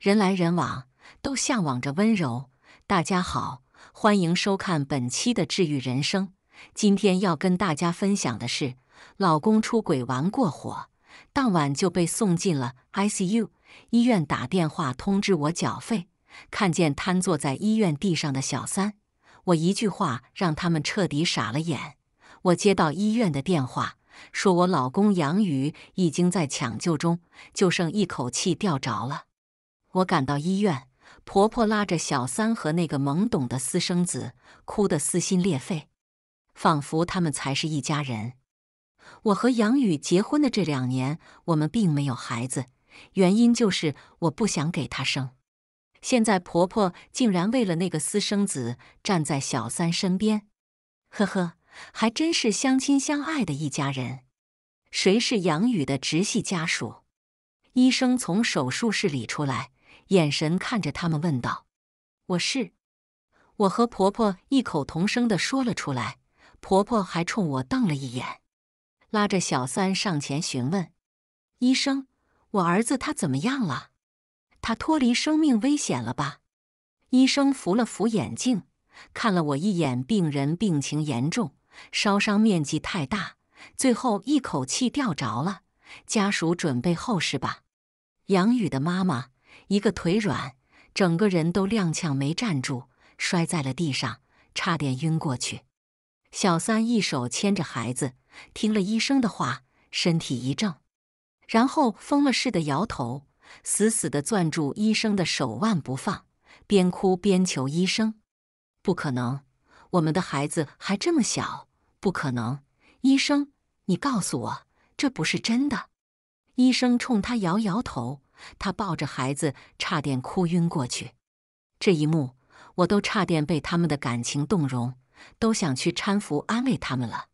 人来人往，都向往着温柔。大家好，欢迎收看本期的治愈人生。今天要跟大家分享的是，老公出轨玩过火，当晚就被送进了 ICU。医院打电话通知我缴费，看见瘫坐在医院地上的小三，我一句话让他们彻底傻了眼。我接到医院的电话，说我老公杨宇已经在抢救中，就剩一口气吊着了。我赶到医院，婆婆拉着小三和那个懵懂的私生子，哭得撕心裂肺，仿佛他们才是一家人。我和杨宇结婚的这两年，我们并没有孩子，原因就是我不想给他生。现在婆婆竟然为了那个私生子站在小三身边，呵呵，还真是相亲相爱的一家人。谁是杨宇的直系家属？医生从手术室里出来。眼神看着他们问道：“我是。”我和婆婆异口同声的说了出来，婆婆还冲我瞪了一眼，拉着小三上前询问：“医生，我儿子他怎么样了？他脱离生命危险了吧？”医生扶了扶眼镜，看了我一眼：“病人病情严重，烧伤面积太大，最后一口气吊着了。家属准备后事吧。”杨宇的妈妈。一个腿软，整个人都踉跄，没站住，摔在了地上，差点晕过去。小三一手牵着孩子，听了医生的话，身体一正，然后疯了似的摇头，死死的攥住医生的手腕不放，边哭边求医生：“不可能，我们的孩子还这么小，不可能！医生，你告诉我，这不是真的！”医生冲他摇摇头。他抱着孩子，差点哭晕过去。这一幕，我都差点被他们的感情动容，都想去搀扶安慰他们了。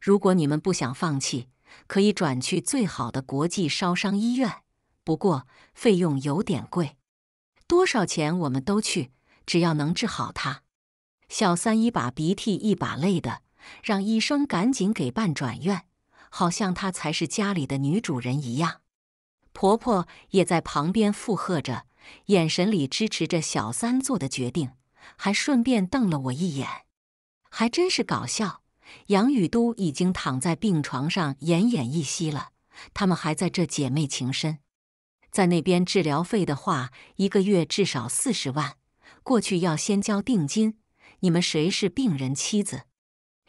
如果你们不想放弃，可以转去最好的国际烧伤医院，不过费用有点贵。多少钱我们都去，只要能治好他。小三一把鼻涕一把泪的，让医生赶紧给办转院，好像他才是家里的女主人一样。婆婆也在旁边附和着，眼神里支持着小三做的决定，还顺便瞪了我一眼，还真是搞笑。杨雨都已经躺在病床上奄奄一息了，他们还在这姐妹情深。在那边治疗费的话，一个月至少四十万，过去要先交定金。你们谁是病人妻子？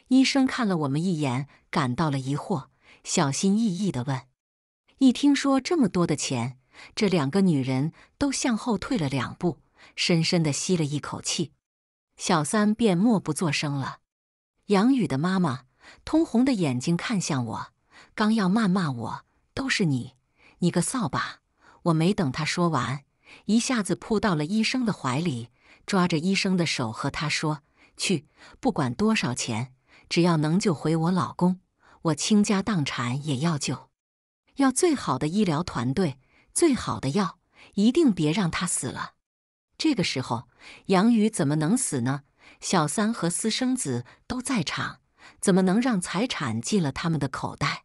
医生看了我们一眼，感到了疑惑，小心翼翼的问。一听说这么多的钱，这两个女人都向后退了两步，深深的吸了一口气。小三便默不作声了。杨宇的妈妈通红的眼睛看向我，刚要谩骂我：“都是你，你个扫把！”我没等她说完，一下子扑到了医生的怀里，抓着医生的手和他说：“去，不管多少钱，只要能救回我老公，我倾家荡产也要救。”要最好的医疗团队，最好的药，一定别让他死了。这个时候，杨宇怎么能死呢？小三和私生子都在场，怎么能让财产进了他们的口袋？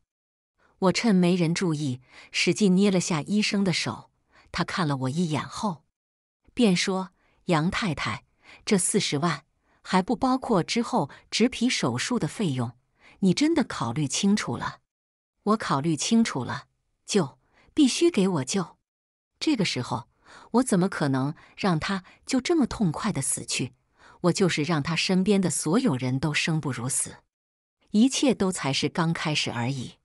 我趁没人注意，使劲捏了下医生的手。他看了我一眼后，便说：“杨太太，这四十万还不包括之后植皮手术的费用，你真的考虑清楚了？”我考虑清楚了，救，必须给我救。这个时候，我怎么可能让他就这么痛快的死去？我就是让他身边的所有人都生不如死。一切都才是刚开始而已。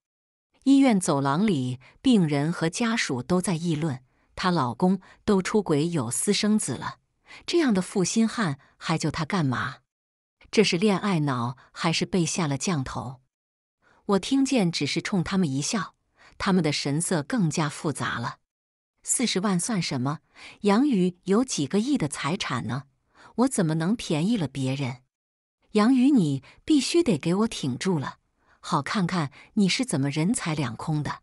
医院走廊里，病人和家属都在议论，她老公都出轨有私生子了，这样的负心汉还救他干嘛？这是恋爱脑还是被下了降头？我听见，只是冲他们一笑，他们的神色更加复杂了。四十万算什么？杨宇有几个亿的财产呢？我怎么能便宜了别人？杨宇，你必须得给我挺住了，好看看你是怎么人财两空的。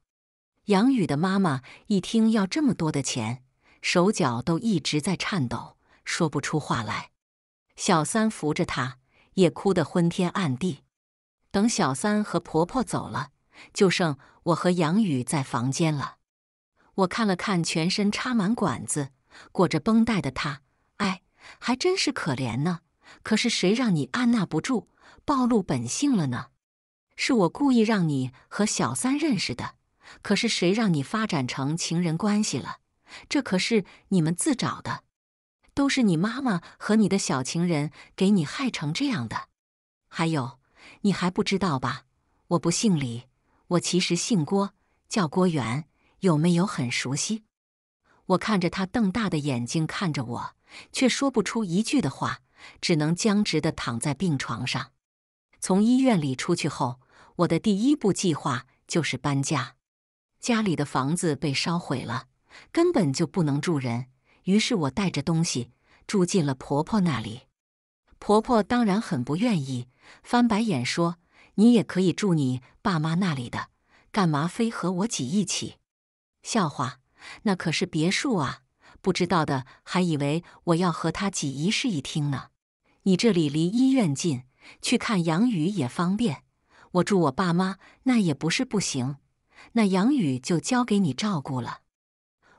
杨宇的妈妈一听要这么多的钱，手脚都一直在颤抖，说不出话来。小三扶着她，也哭得昏天暗地。等小三和婆婆走了，就剩我和杨宇在房间了。我看了看全身插满管子、裹着绷带的他，哎，还真是可怜呢。可是谁让你按捺不住，暴露本性了呢？是我故意让你和小三认识的，可是谁让你发展成情人关系了？这可是你们自找的，都是你妈妈和你的小情人给你害成这样的。还有。你还不知道吧？我不姓李，我其实姓郭，叫郭源。有没有很熟悉？我看着他瞪大的眼睛看着我，却说不出一句的话，只能僵直的躺在病床上。从医院里出去后，我的第一步计划就是搬家。家里的房子被烧毁了，根本就不能住人。于是我带着东西住进了婆婆那里。婆婆当然很不愿意，翻白眼说：“你也可以住你爸妈那里的，干嘛非和我挤一起？笑话，那可是别墅啊！不知道的还以为我要和他挤一室一厅呢。你这里离医院近，去看杨宇也方便。我住我爸妈那也不是不行。那杨宇就交给你照顾了。”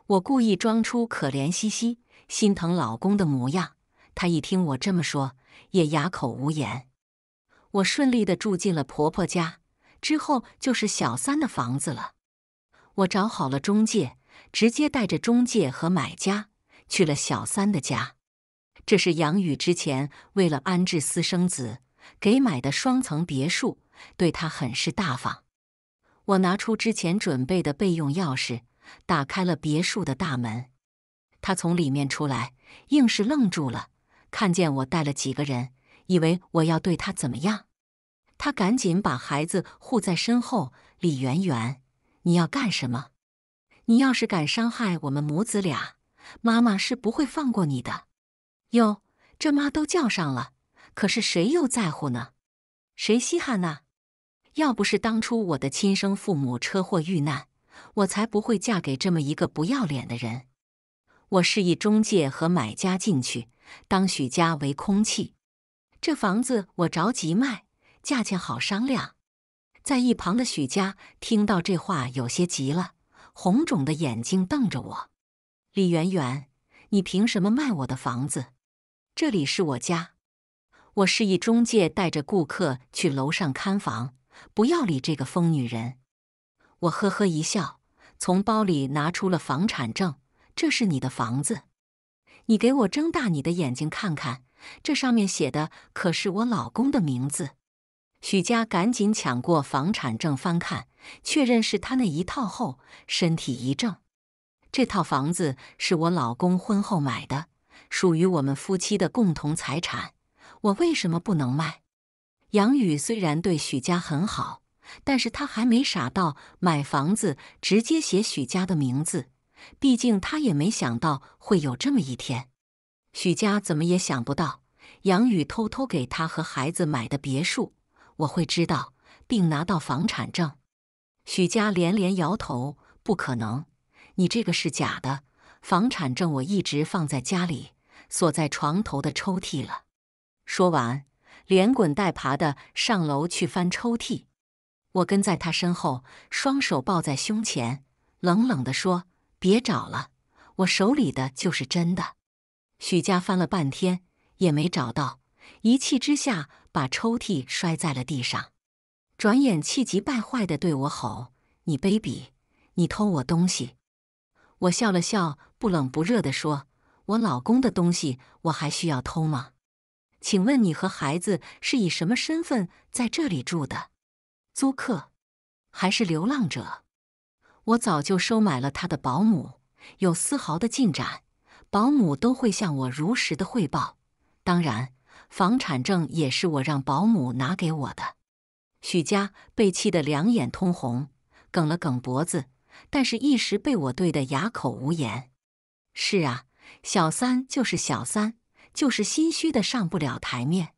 我故意装出可怜兮兮、心疼老公的模样，他一听我这么说。也哑口无言。我顺利的住进了婆婆家，之后就是小三的房子了。我找好了中介，直接带着中介和买家去了小三的家。这是杨宇之前为了安置私生子给买的双层别墅，对他很是大方。我拿出之前准备的备用钥匙，打开了别墅的大门。他从里面出来，硬是愣住了。看见我带了几个人，以为我要对他怎么样？他赶紧把孩子护在身后。李媛媛，你要干什么？你要是敢伤害我们母子俩，妈妈是不会放过你的。哟，这妈都叫上了，可是谁又在乎呢？谁稀罕呢？要不是当初我的亲生父母车祸遇难，我才不会嫁给这么一个不要脸的人。我示意中介和买家进去。当许家为空气，这房子我着急卖，价钱好商量。在一旁的许家听到这话，有些急了，红肿的眼睛瞪着我：“李媛媛，你凭什么卖我的房子？这里是我家。”我示意中介带着顾客去楼上看房，不要理这个疯女人。我呵呵一笑，从包里拿出了房产证：“这是你的房子。”你给我睁大你的眼睛看看，这上面写的可是我老公的名字。许佳赶紧抢过房产证翻看，确认是他那一套后，身体一怔：“这套房子是我老公婚后买的，属于我们夫妻的共同财产，我为什么不能卖？杨宇虽然对许家很好，但是他还没傻到买房子直接写许家的名字。毕竟他也没想到会有这么一天。许佳怎么也想不到，杨宇偷偷给他和孩子买的别墅，我会知道并拿到房产证。许佳连连摇头：“不可能，你这个是假的，房产证我一直放在家里，锁在床头的抽屉了。”说完，连滚带爬的上楼去翻抽屉。我跟在他身后，双手抱在胸前，冷冷地说。别找了，我手里的就是真的。许佳翻了半天也没找到，一气之下把抽屉摔在了地上，转眼气急败坏的对我吼：“你卑鄙！你偷我东西！”我笑了笑，不冷不热地说：“我老公的东西我还需要偷吗？请问你和孩子是以什么身份在这里住的？租客，还是流浪者？”我早就收买了他的保姆，有丝毫的进展，保姆都会向我如实的汇报。当然，房产证也是我让保姆拿给我的。许佳被气得两眼通红，梗了梗脖子，但是一时被我怼得哑口无言。是啊，小三就是小三，就是心虚的上不了台面。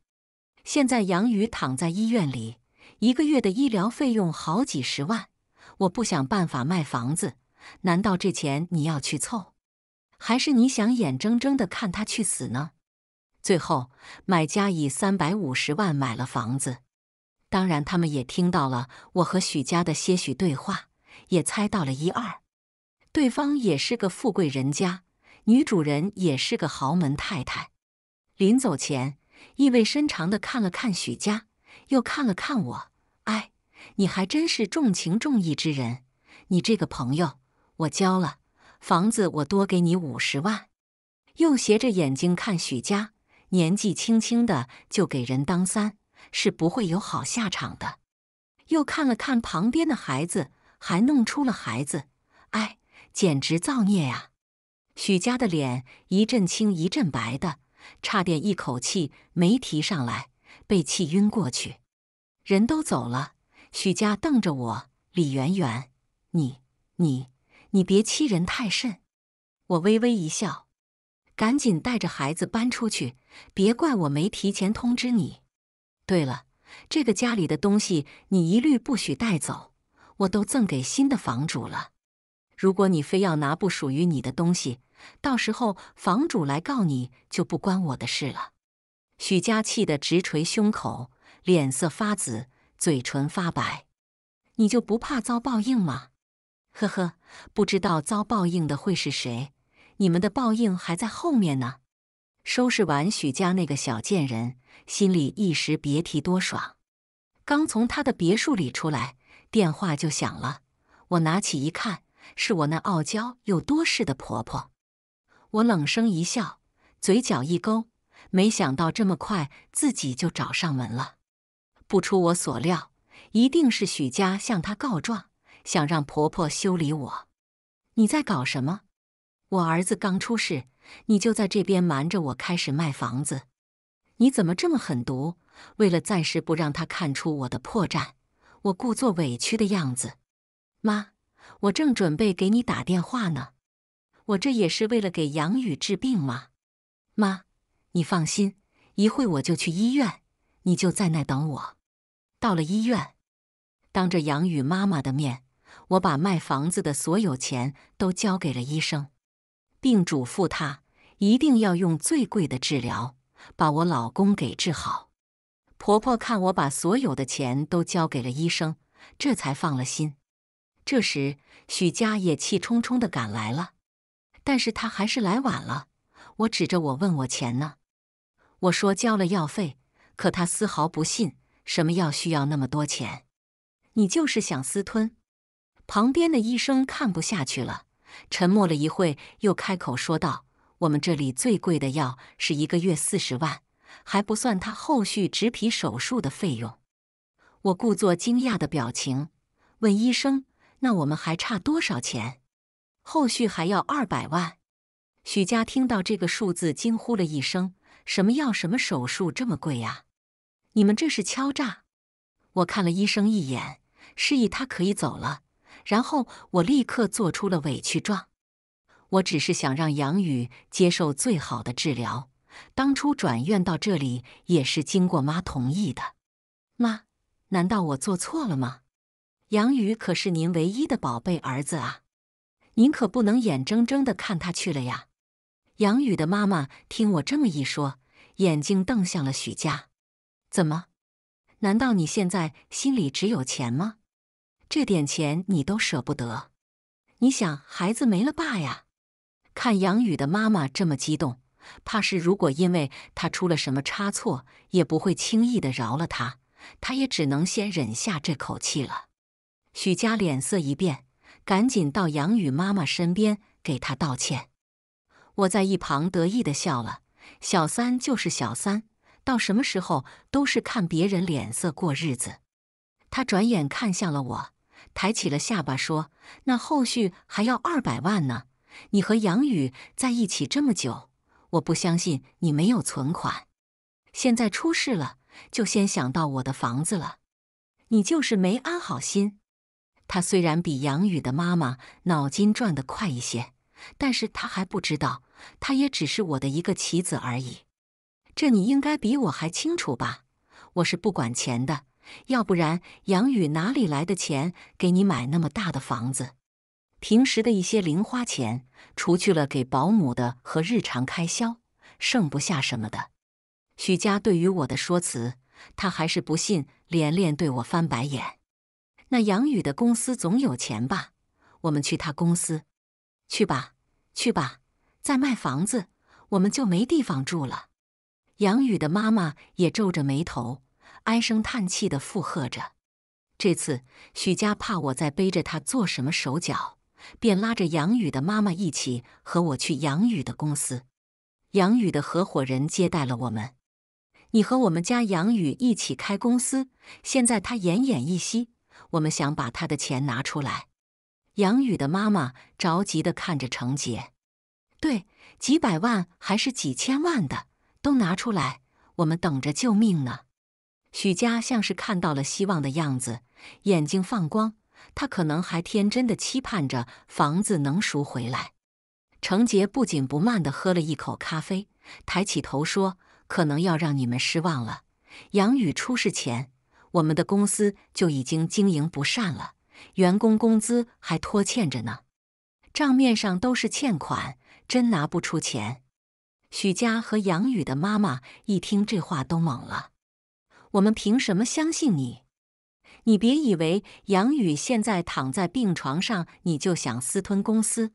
现在杨宇躺在医院里，一个月的医疗费用好几十万。我不想办法卖房子，难道这钱你要去凑，还是你想眼睁睁的看他去死呢？最后，买家以三百五十万买了房子。当然，他们也听到了我和许家的些许对话，也猜到了一二。对方也是个富贵人家，女主人也是个豪门太太。临走前，意味深长的看了看许家，又看了看我，哎。你还真是重情重义之人，你这个朋友我交了，房子我多给你五十万。又斜着眼睛看许家，年纪轻轻的就给人当三，是不会有好下场的。又看了看旁边的孩子，还弄出了孩子，哎，简直造孽呀！许家的脸一阵青一阵白的，差点一口气没提上来，被气晕过去。人都走了。许佳瞪着我：“李媛媛，你、你、你别欺人太甚！”我微微一笑，赶紧带着孩子搬出去，别怪我没提前通知你。对了，这个家里的东西你一律不许带走，我都赠给新的房主了。如果你非要拿不属于你的东西，到时候房主来告你就不关我的事了。许佳气得直捶胸口，脸色发紫。嘴唇发白，你就不怕遭报应吗？呵呵，不知道遭报应的会是谁？你们的报应还在后面呢。收拾完许家那个小贱人，心里一时别提多爽。刚从他的别墅里出来，电话就响了。我拿起一看，是我那傲娇又多事的婆婆。我冷声一笑，嘴角一勾，没想到这么快自己就找上门了。不出我所料，一定是许家向她告状，想让婆婆修理我。你在搞什么？我儿子刚出事，你就在这边瞒着我开始卖房子？你怎么这么狠毒？为了暂时不让他看出我的破绽，我故作委屈的样子。妈，我正准备给你打电话呢。我这也是为了给杨宇治病嘛。妈，你放心，一会我就去医院，你就在那等我。到了医院，当着杨宇妈妈的面，我把卖房子的所有钱都交给了医生，并嘱咐他一定要用最贵的治疗把我老公给治好。婆婆看我把所有的钱都交给了医生，这才放了心。这时，许佳也气冲冲的赶来了，但是他还是来晚了。我指着我问我钱呢？我说交了药费，可他丝毫不信。什么药需要那么多钱？你就是想私吞？旁边的医生看不下去了，沉默了一会，又开口说道：“我们这里最贵的药是一个月四十万，还不算他后续植皮手术的费用。”我故作惊讶的表情，问医生：“那我们还差多少钱？后续还要二百万？”许佳听到这个数字，惊呼了一声：“什么药？什么手术这么贵啊？”你们这是敲诈！我看了医生一眼，示意他可以走了。然后我立刻做出了委屈状。我只是想让杨宇接受最好的治疗，当初转院到这里也是经过妈同意的。妈，难道我做错了吗？杨宇可是您唯一的宝贝儿子啊，您可不能眼睁睁的看他去了呀！杨宇的妈妈听我这么一说，眼睛瞪向了许家。怎么？难道你现在心里只有钱吗？这点钱你都舍不得？你想孩子没了爸呀？看杨宇的妈妈这么激动，怕是如果因为他出了什么差错，也不会轻易的饶了他。他也只能先忍下这口气了。许佳脸色一变，赶紧到杨宇妈妈身边给他道歉。我在一旁得意的笑了。小三就是小三。到什么时候都是看别人脸色过日子。他转眼看向了我，抬起了下巴说：“那后续还要二百万呢。你和杨宇在一起这么久，我不相信你没有存款。现在出事了，就先想到我的房子了。你就是没安好心。”他虽然比杨宇的妈妈脑筋转得快一些，但是他还不知道，他也只是我的一个棋子而已。这你应该比我还清楚吧？我是不管钱的，要不然杨宇哪里来的钱给你买那么大的房子？平时的一些零花钱，除去了给保姆的和日常开销，剩不下什么的。许家对于我的说辞，他还是不信。连连对我翻白眼。那杨宇的公司总有钱吧？我们去他公司，去吧，去吧。再卖房子，我们就没地方住了。杨宇的妈妈也皱着眉头，唉声叹气地附和着。这次许佳怕我再背着她做什么手脚，便拉着杨宇的妈妈一起和我去杨宇的公司。杨宇的合伙人接待了我们。你和我们家杨宇一起开公司，现在他奄奄一息，我们想把他的钱拿出来。杨宇的妈妈着急地看着程杰：“对，几百万还是几千万的？”都拿出来，我们等着救命呢。许佳像是看到了希望的样子，眼睛放光。她可能还天真的期盼着房子能赎回来。程杰不紧不慢地喝了一口咖啡，抬起头说：“可能要让你们失望了。杨宇出事前，我们的公司就已经经营不善了，员工工资还拖欠着呢，账面上都是欠款，真拿不出钱。”许佳和杨宇的妈妈一听这话都懵了。我们凭什么相信你？你别以为杨宇现在躺在病床上，你就想私吞公司。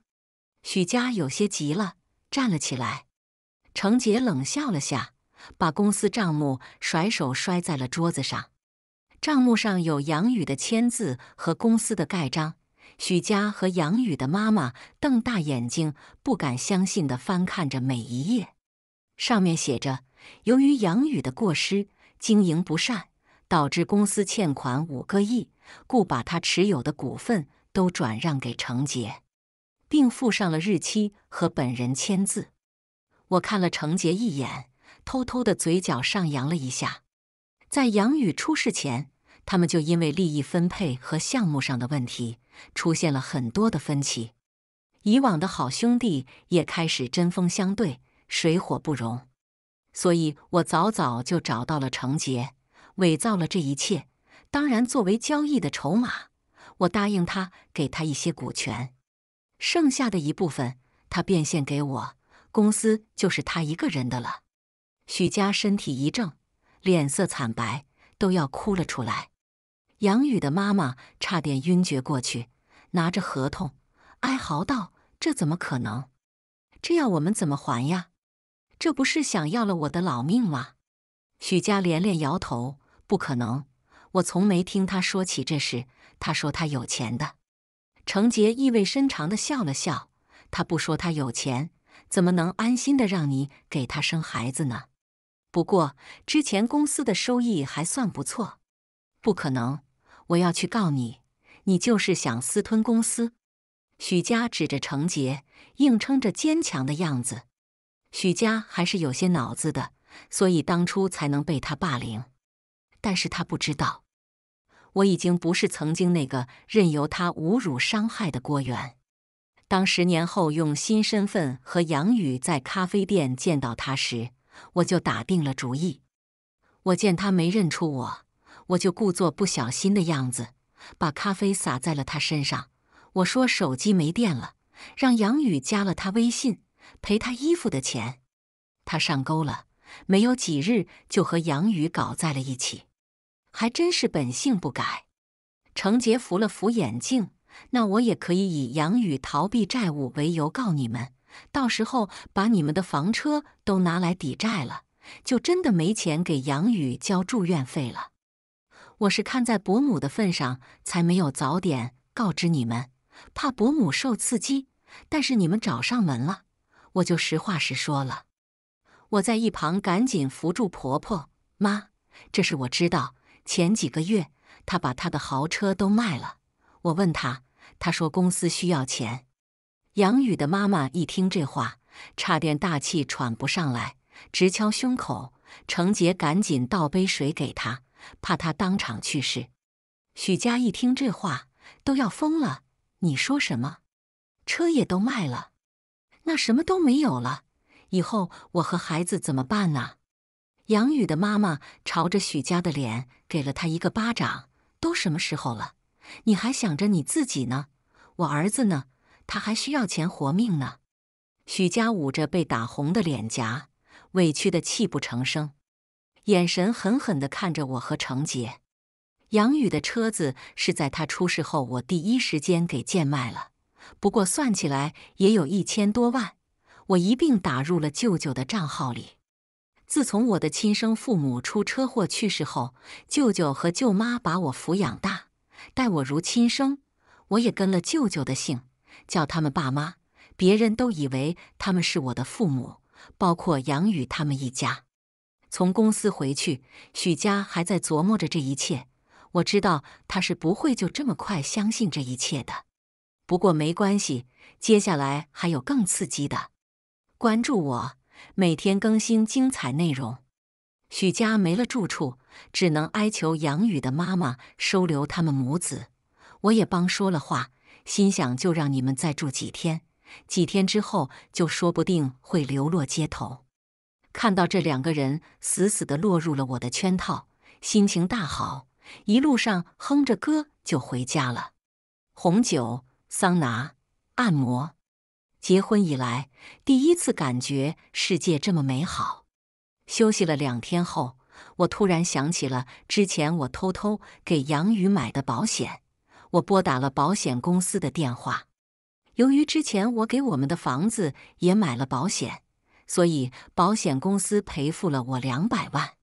许佳有些急了，站了起来。程杰冷笑了下，把公司账目甩手摔在了桌子上。账目上有杨宇的签字和公司的盖章。许佳和杨宇的妈妈瞪大眼睛，不敢相信地翻看着每一页，上面写着：“由于杨宇的过失经营不善，导致公司欠款五个亿，故把他持有的股份都转让给程杰，并附上了日期和本人签字。”我看了程杰一眼，偷偷的嘴角上扬了一下。在杨宇出事前。他们就因为利益分配和项目上的问题出现了很多的分歧，以往的好兄弟也开始针锋相对，水火不容。所以我早早就找到了程杰，伪造了这一切。当然，作为交易的筹码，我答应他给他一些股权，剩下的一部分他变现给我，公司就是他一个人的了。许佳身体一怔，脸色惨白，都要哭了出来。杨宇的妈妈差点晕厥过去，拿着合同哀嚎道：“这怎么可能？这要我们怎么还呀？这不是想要了我的老命吗？”许佳连连摇头：“不可能，我从没听他说起这事。他说他有钱的。”程杰意味深长地笑了笑：“他不说他有钱，怎么能安心的让你给他生孩子呢？不过之前公司的收益还算不错。”“不可能。”我要去告你，你就是想私吞公司。许佳指着程杰，硬撑着坚强的样子。许佳还是有些脑子的，所以当初才能被他霸凌。但是他不知道，我已经不是曾经那个任由他侮辱伤害的郭元。当十年后用新身份和杨宇在咖啡店见到他时，我就打定了主意。我见他没认出我。我就故作不小心的样子，把咖啡洒在了他身上。我说手机没电了，让杨宇加了他微信，赔他衣服的钱。他上钩了，没有几日就和杨宇搞在了一起，还真是本性不改。程杰扶了扶眼镜，那我也可以以杨宇逃避债务为由告你们，到时候把你们的房车都拿来抵债了，就真的没钱给杨宇交住院费了。我是看在伯母的份上，才没有早点告知你们，怕伯母受刺激。但是你们找上门了，我就实话实说了。我在一旁赶紧扶住婆婆妈，这是我知道。前几个月，她把她的豪车都卖了。我问他，他说公司需要钱。杨宇的妈妈一听这话，差点大气喘不上来，直敲胸口。程杰赶紧倒杯水给她。怕他当场去世，许家一听这话都要疯了。你说什么？车也都卖了，那什么都没有了。以后我和孩子怎么办呢？杨宇的妈妈朝着许家的脸给了他一个巴掌。都什么时候了，你还想着你自己呢？我儿子呢？他还需要钱活命呢。许家捂着被打红的脸颊，委屈的泣不成声。眼神狠狠地看着我和程杰。杨宇的车子是在他出事后，我第一时间给贱卖了，不过算起来也有一千多万，我一并打入了舅舅的账号里。自从我的亲生父母出车祸去世后，舅舅和舅妈把我抚养大，待我如亲生，我也跟了舅舅的姓，叫他们爸妈。别人都以为他们是我的父母，包括杨宇他们一家。从公司回去，许佳还在琢磨着这一切。我知道他是不会就这么快相信这一切的。不过没关系，接下来还有更刺激的。关注我，每天更新精彩内容。许佳没了住处，只能哀求杨宇的妈妈收留他们母子。我也帮说了话，心想就让你们再住几天，几天之后就说不定会流落街头。看到这两个人死死的落入了我的圈套，心情大好，一路上哼着歌就回家了。红酒、桑拿、按摩，结婚以来第一次感觉世界这么美好。休息了两天后，我突然想起了之前我偷偷给杨宇买的保险，我拨打了保险公司的电话。由于之前我给我们的房子也买了保险。所以保险公司赔付了我两百万，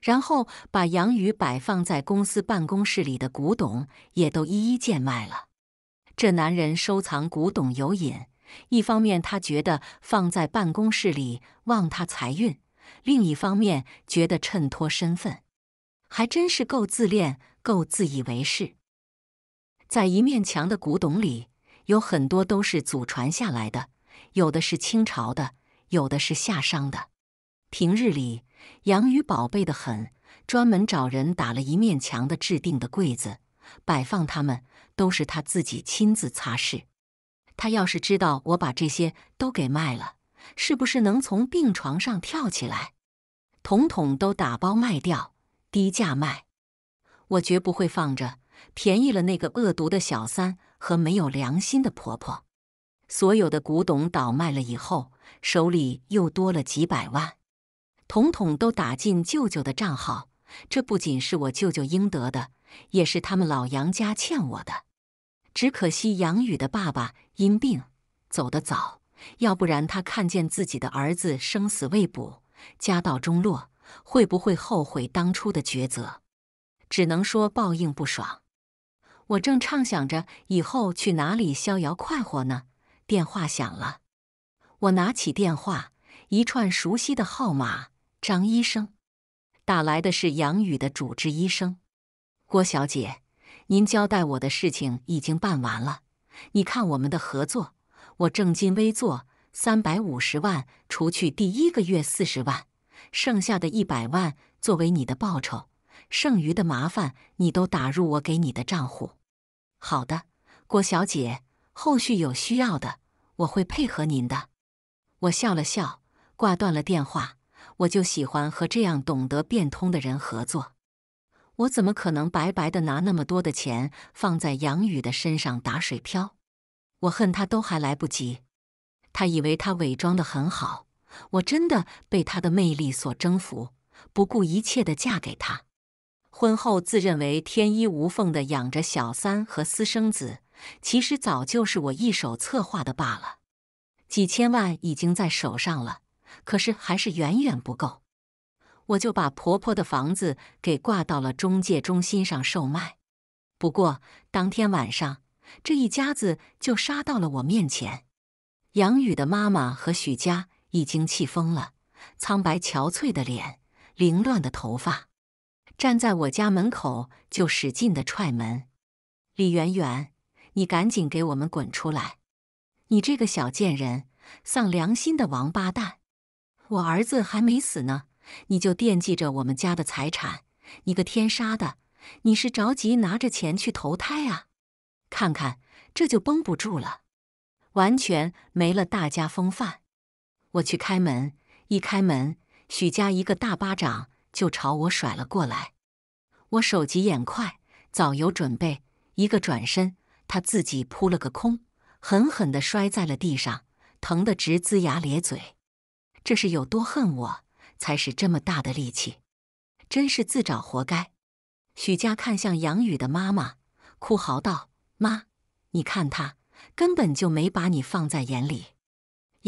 然后把杨宇摆放在公司办公室里的古董也都一一贱卖了。这男人收藏古董有瘾，一方面他觉得放在办公室里旺他财运，另一方面觉得衬托身份，还真是够自恋，够自以为是。在一面墙的古董里，有很多都是祖传下来的，有的是清朝的。有的是夏商的，平日里杨宇宝贝的很，专门找人打了一面墙的制定的柜子摆放它们，都是他自己亲自擦拭。他要是知道我把这些都给卖了，是不是能从病床上跳起来？统统都打包卖掉，低价卖，我绝不会放着便宜了那个恶毒的小三和没有良心的婆婆。所有的古董倒卖了以后。手里又多了几百万，统统都打进舅舅的账号。这不仅是我舅舅应得的，也是他们老杨家欠我的。只可惜杨宇的爸爸因病走得早，要不然他看见自己的儿子生死未卜，家道中落，会不会后悔当初的抉择？只能说报应不爽。我正畅想着以后去哪里逍遥快活呢，电话响了。我拿起电话，一串熟悉的号码，张医生打来的是杨宇的主治医生。郭小姐，您交代我的事情已经办完了。你看我们的合作，我正襟危坐，三百五十万，除去第一个月四十万，剩下的一百万作为你的报酬，剩余的麻烦你都打入我给你的账户。好的，郭小姐，后续有需要的我会配合您的。我笑了笑，挂断了电话。我就喜欢和这样懂得变通的人合作。我怎么可能白白的拿那么多的钱放在杨宇的身上打水漂？我恨他都还来不及。他以为他伪装的很好，我真的被他的魅力所征服，不顾一切的嫁给他。婚后自认为天衣无缝的养着小三和私生子，其实早就是我一手策划的罢了。几千万已经在手上了，可是还是远远不够。我就把婆婆的房子给挂到了中介中心上售卖。不过当天晚上，这一家子就杀到了我面前。杨宇的妈妈和许佳已经气疯了，苍白憔悴的脸，凌乱的头发，站在我家门口就使劲的踹门：“李媛媛，你赶紧给我们滚出来！”你这个小贱人，丧良心的王八蛋！我儿子还没死呢，你就惦记着我们家的财产？你个天杀的，你是着急拿着钱去投胎啊？看看这就绷不住了，完全没了大家风范。我去开门，一开门，许家一个大巴掌就朝我甩了过来，我手疾眼快，早有准备，一个转身，他自己扑了个空。狠狠地摔在了地上，疼得直龇牙咧嘴。这是有多恨我，才使这么大的力气？真是自找活该！许佳看向杨宇的妈妈，哭嚎道：“妈，你看他，根本就没把你放在眼里。”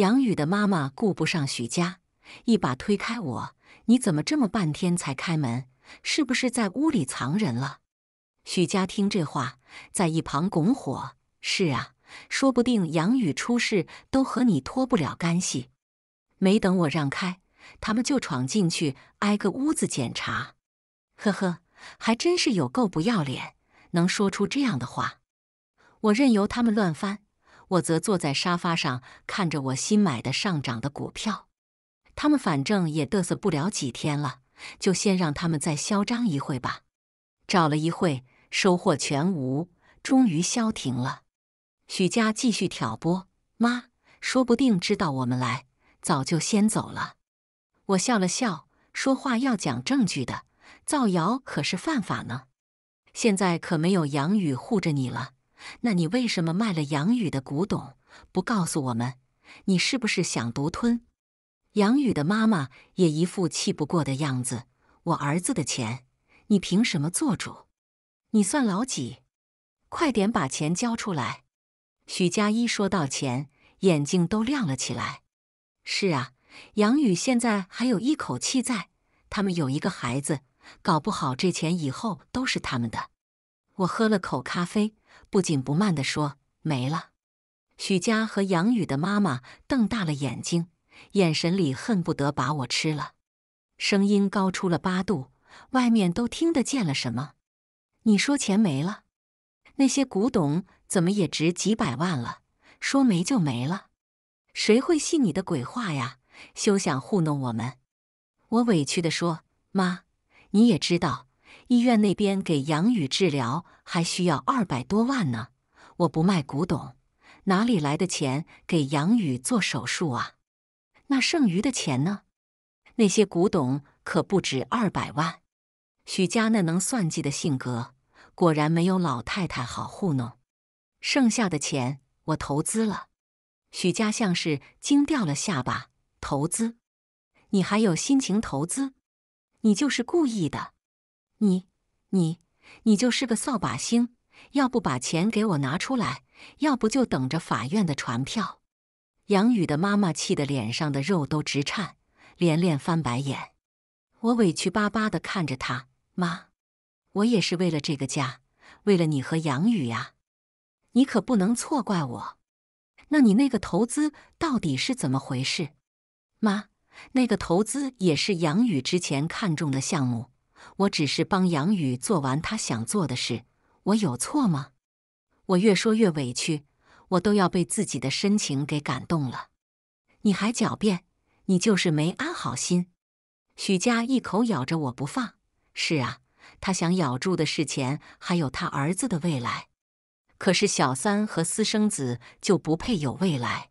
杨宇的妈妈顾不上许佳，一把推开我：“你怎么这么半天才开门？是不是在屋里藏人了？”许佳听这话，在一旁拱火：“是啊。”说不定杨宇出事都和你脱不了干系。没等我让开，他们就闯进去，挨个屋子检查。呵呵，还真是有够不要脸，能说出这样的话。我任由他们乱翻，我则坐在沙发上看着我新买的上涨的股票。他们反正也嘚瑟不了几天了，就先让他们再嚣张一会吧。找了一会，收获全无，终于消停了。许佳继续挑拨：“妈，说不定知道我们来，早就先走了。”我笑了笑，说话要讲证据的，造谣可是犯法呢。现在可没有杨宇护着你了，那你为什么卖了杨宇的古董？不告诉我们，你是不是想独吞？杨宇的妈妈也一副气不过的样子：“我儿子的钱，你凭什么做主？你算老几？快点把钱交出来！”许佳一说到钱，眼睛都亮了起来。是啊，杨宇现在还有一口气在，他们有一个孩子，搞不好这钱以后都是他们的。我喝了口咖啡，不紧不慢的说：“没了。”许佳和杨宇的妈妈瞪大了眼睛，眼神里恨不得把我吃了，声音高出了八度。外面都听得见了什么？你说钱没了？那些古董？怎么也值几百万了？说没就没了，谁会信你的鬼话呀？休想糊弄我们！我委屈的说：“妈，你也知道，医院那边给杨宇治疗还需要二百多万呢。我不卖古董，哪里来的钱给杨宇做手术啊？那剩余的钱呢？那些古董可不止二百万。许家那能算计的性格，果然没有老太太好糊弄。”剩下的钱我投资了，许家像是惊掉了下巴。投资？你还有心情投资？你就是故意的！你、你、你就是个扫把星！要不把钱给我拿出来，要不就等着法院的传票。杨宇的妈妈气得脸上的肉都直颤，连连翻白眼。我委屈巴巴的看着他妈，我也是为了这个家，为了你和杨宇呀。你可不能错怪我。那你那个投资到底是怎么回事？妈，那个投资也是杨宇之前看中的项目，我只是帮杨宇做完他想做的事，我有错吗？我越说越委屈，我都要被自己的深情给感动了。你还狡辩，你就是没安好心。许佳一口咬着我不放。是啊，他想咬住的是钱，还有他儿子的未来。可是小三和私生子就不配有未来，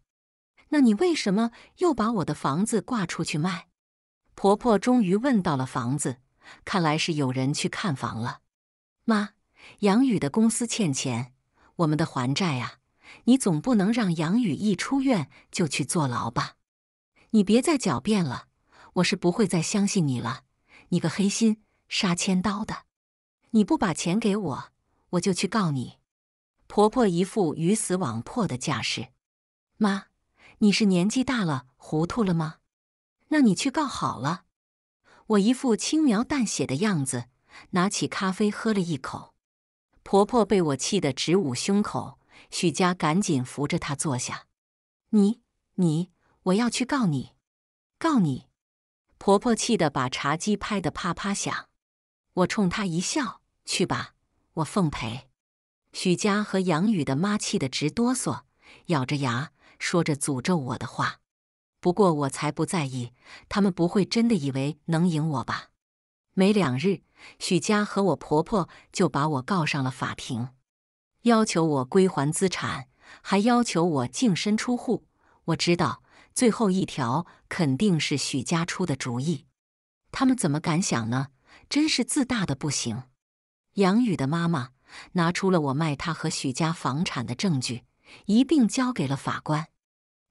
那你为什么又把我的房子挂出去卖？婆婆终于问到了房子，看来是有人去看房了。妈，杨宇的公司欠钱，我们的还债呀，你总不能让杨宇一出院就去坐牢吧？你别再狡辩了，我是不会再相信你了，你个黑心杀千刀的！你不把钱给我，我就去告你。婆婆一副鱼死网破的架势，妈，你是年纪大了糊涂了吗？那你去告好了。我一副轻描淡写的样子，拿起咖啡喝了一口。婆婆被我气得直捂胸口，许佳赶紧扶着她坐下。你你，我要去告你，告你！婆婆气得把茶几拍得啪啪响。我冲她一笑，去吧，我奉陪。许家和杨宇的妈气得直哆嗦，咬着牙说着诅咒我的话。不过我才不在意，他们不会真的以为能赢我吧？没两日，许家和我婆婆就把我告上了法庭，要求我归还资产，还要求我净身出户。我知道最后一条肯定是许家出的主意，他们怎么敢想呢？真是自大的不行。杨宇的妈妈。拿出了我卖他和许家房产的证据，一并交给了法官。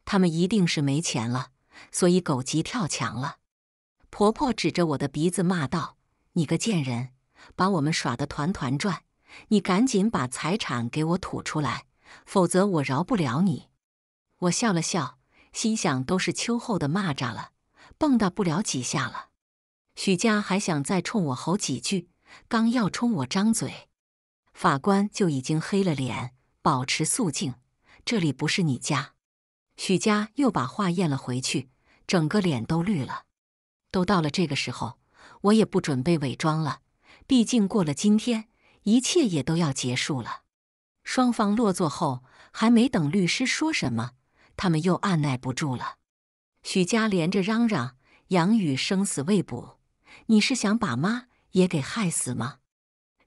他们一定是没钱了，所以狗急跳墙了。婆婆指着我的鼻子骂道：“你个贱人，把我们耍得团团转！你赶紧把财产给我吐出来，否则我饶不了你！”我笑了笑，心想都是秋后的蚂蚱了，蹦跶不了几下了。许家还想再冲我吼几句，刚要冲我张嘴。法官就已经黑了脸，保持肃静。这里不是你家。许佳又把话咽了回去，整个脸都绿了。都到了这个时候，我也不准备伪装了。毕竟过了今天，一切也都要结束了。双方落座后，还没等律师说什么，他们又按耐不住了。许佳连着嚷嚷：“杨宇生死未卜，你是想把妈也给害死吗？”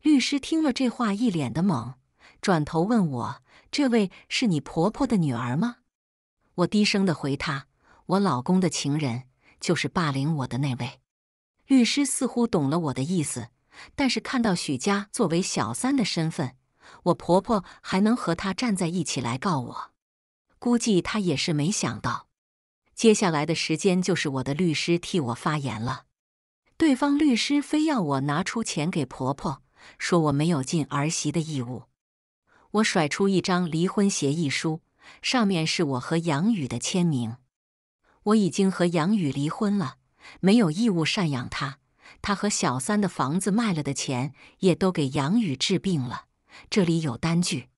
律师听了这话，一脸的懵，转头问我：“这位是你婆婆的女儿吗？”我低声的回他：“我老公的情人就是霸凌我的那位。”律师似乎懂了我的意思，但是看到许佳作为小三的身份，我婆婆还能和她站在一起来告我，估计她也是没想到。接下来的时间就是我的律师替我发言了。对方律师非要我拿出钱给婆婆。说我没有尽儿媳的义务。我甩出一张离婚协议书，上面是我和杨宇的签名。我已经和杨宇离婚了，没有义务赡养他。他和小三的房子卖了的钱，也都给杨宇治病了。这里有单据。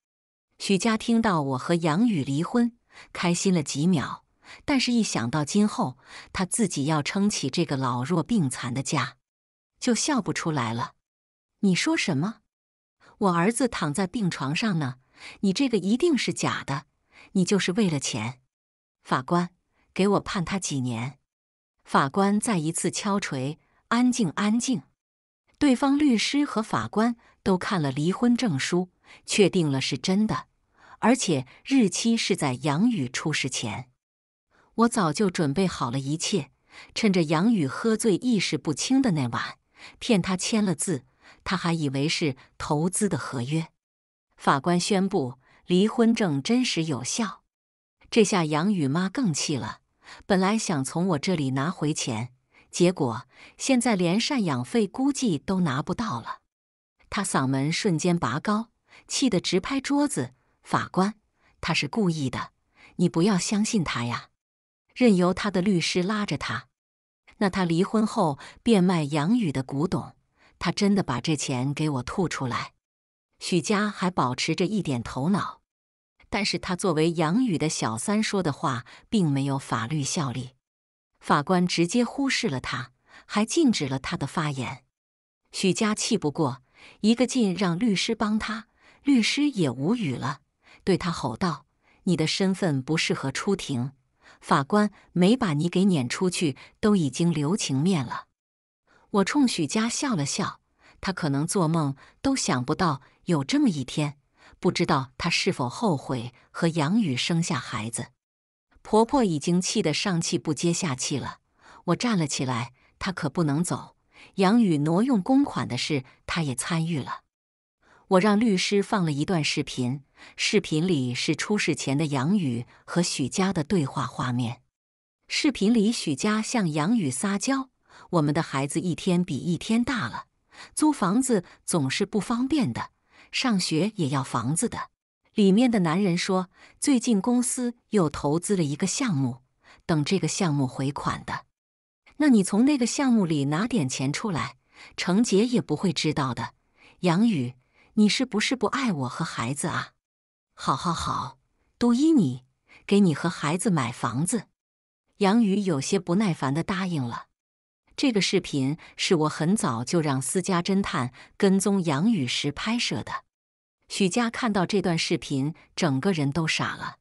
许佳听到我和杨宇离婚，开心了几秒，但是一想到今后他自己要撑起这个老弱病残的家，就笑不出来了。你说什么？我儿子躺在病床上呢！你这个一定是假的，你就是为了钱！法官，给我判他几年？法官再一次敲锤，安静，安静！对方律师和法官都看了离婚证书，确定了是真的，而且日期是在杨宇出事前。我早就准备好了一切，趁着杨宇喝醉、意识不清的那晚，骗他签了字。他还以为是投资的合约。法官宣布离婚证真实有效。这下杨宇妈更气了。本来想从我这里拿回钱，结果现在连赡养费估计都拿不到了。他嗓门瞬间拔高，气得直拍桌子。法官，他是故意的，你不要相信他呀！任由他的律师拉着他。那他离婚后变卖杨宇的古董。他真的把这钱给我吐出来？许佳还保持着一点头脑，但是他作为杨宇的小三说的话并没有法律效力。法官直接忽视了他，还禁止了他的发言。许佳气不过，一个劲让律师帮他，律师也无语了，对他吼道：“你的身份不适合出庭，法官没把你给撵出去都已经留情面了。”我冲许佳笑了笑，她可能做梦都想不到有这么一天。不知道她是否后悔和杨宇生下孩子。婆婆已经气得上气不接下气了。我站了起来，她可不能走。杨宇挪用公款的事，她也参与了。我让律师放了一段视频，视频里是出事前的杨宇和许佳的对话画面。视频里，许佳向杨宇撒娇。我们的孩子一天比一天大了，租房子总是不方便的，上学也要房子的。里面的男人说：“最近公司又投资了一个项目，等这个项目回款的，那你从那个项目里拿点钱出来，程杰也不会知道的。”杨宇，你是不是不爱我和孩子啊？好好好，都依你，给你和孩子买房子。杨宇有些不耐烦地答应了。这个视频是我很早就让私家侦探跟踪杨宇时拍摄的。许佳看到这段视频，整个人都傻了。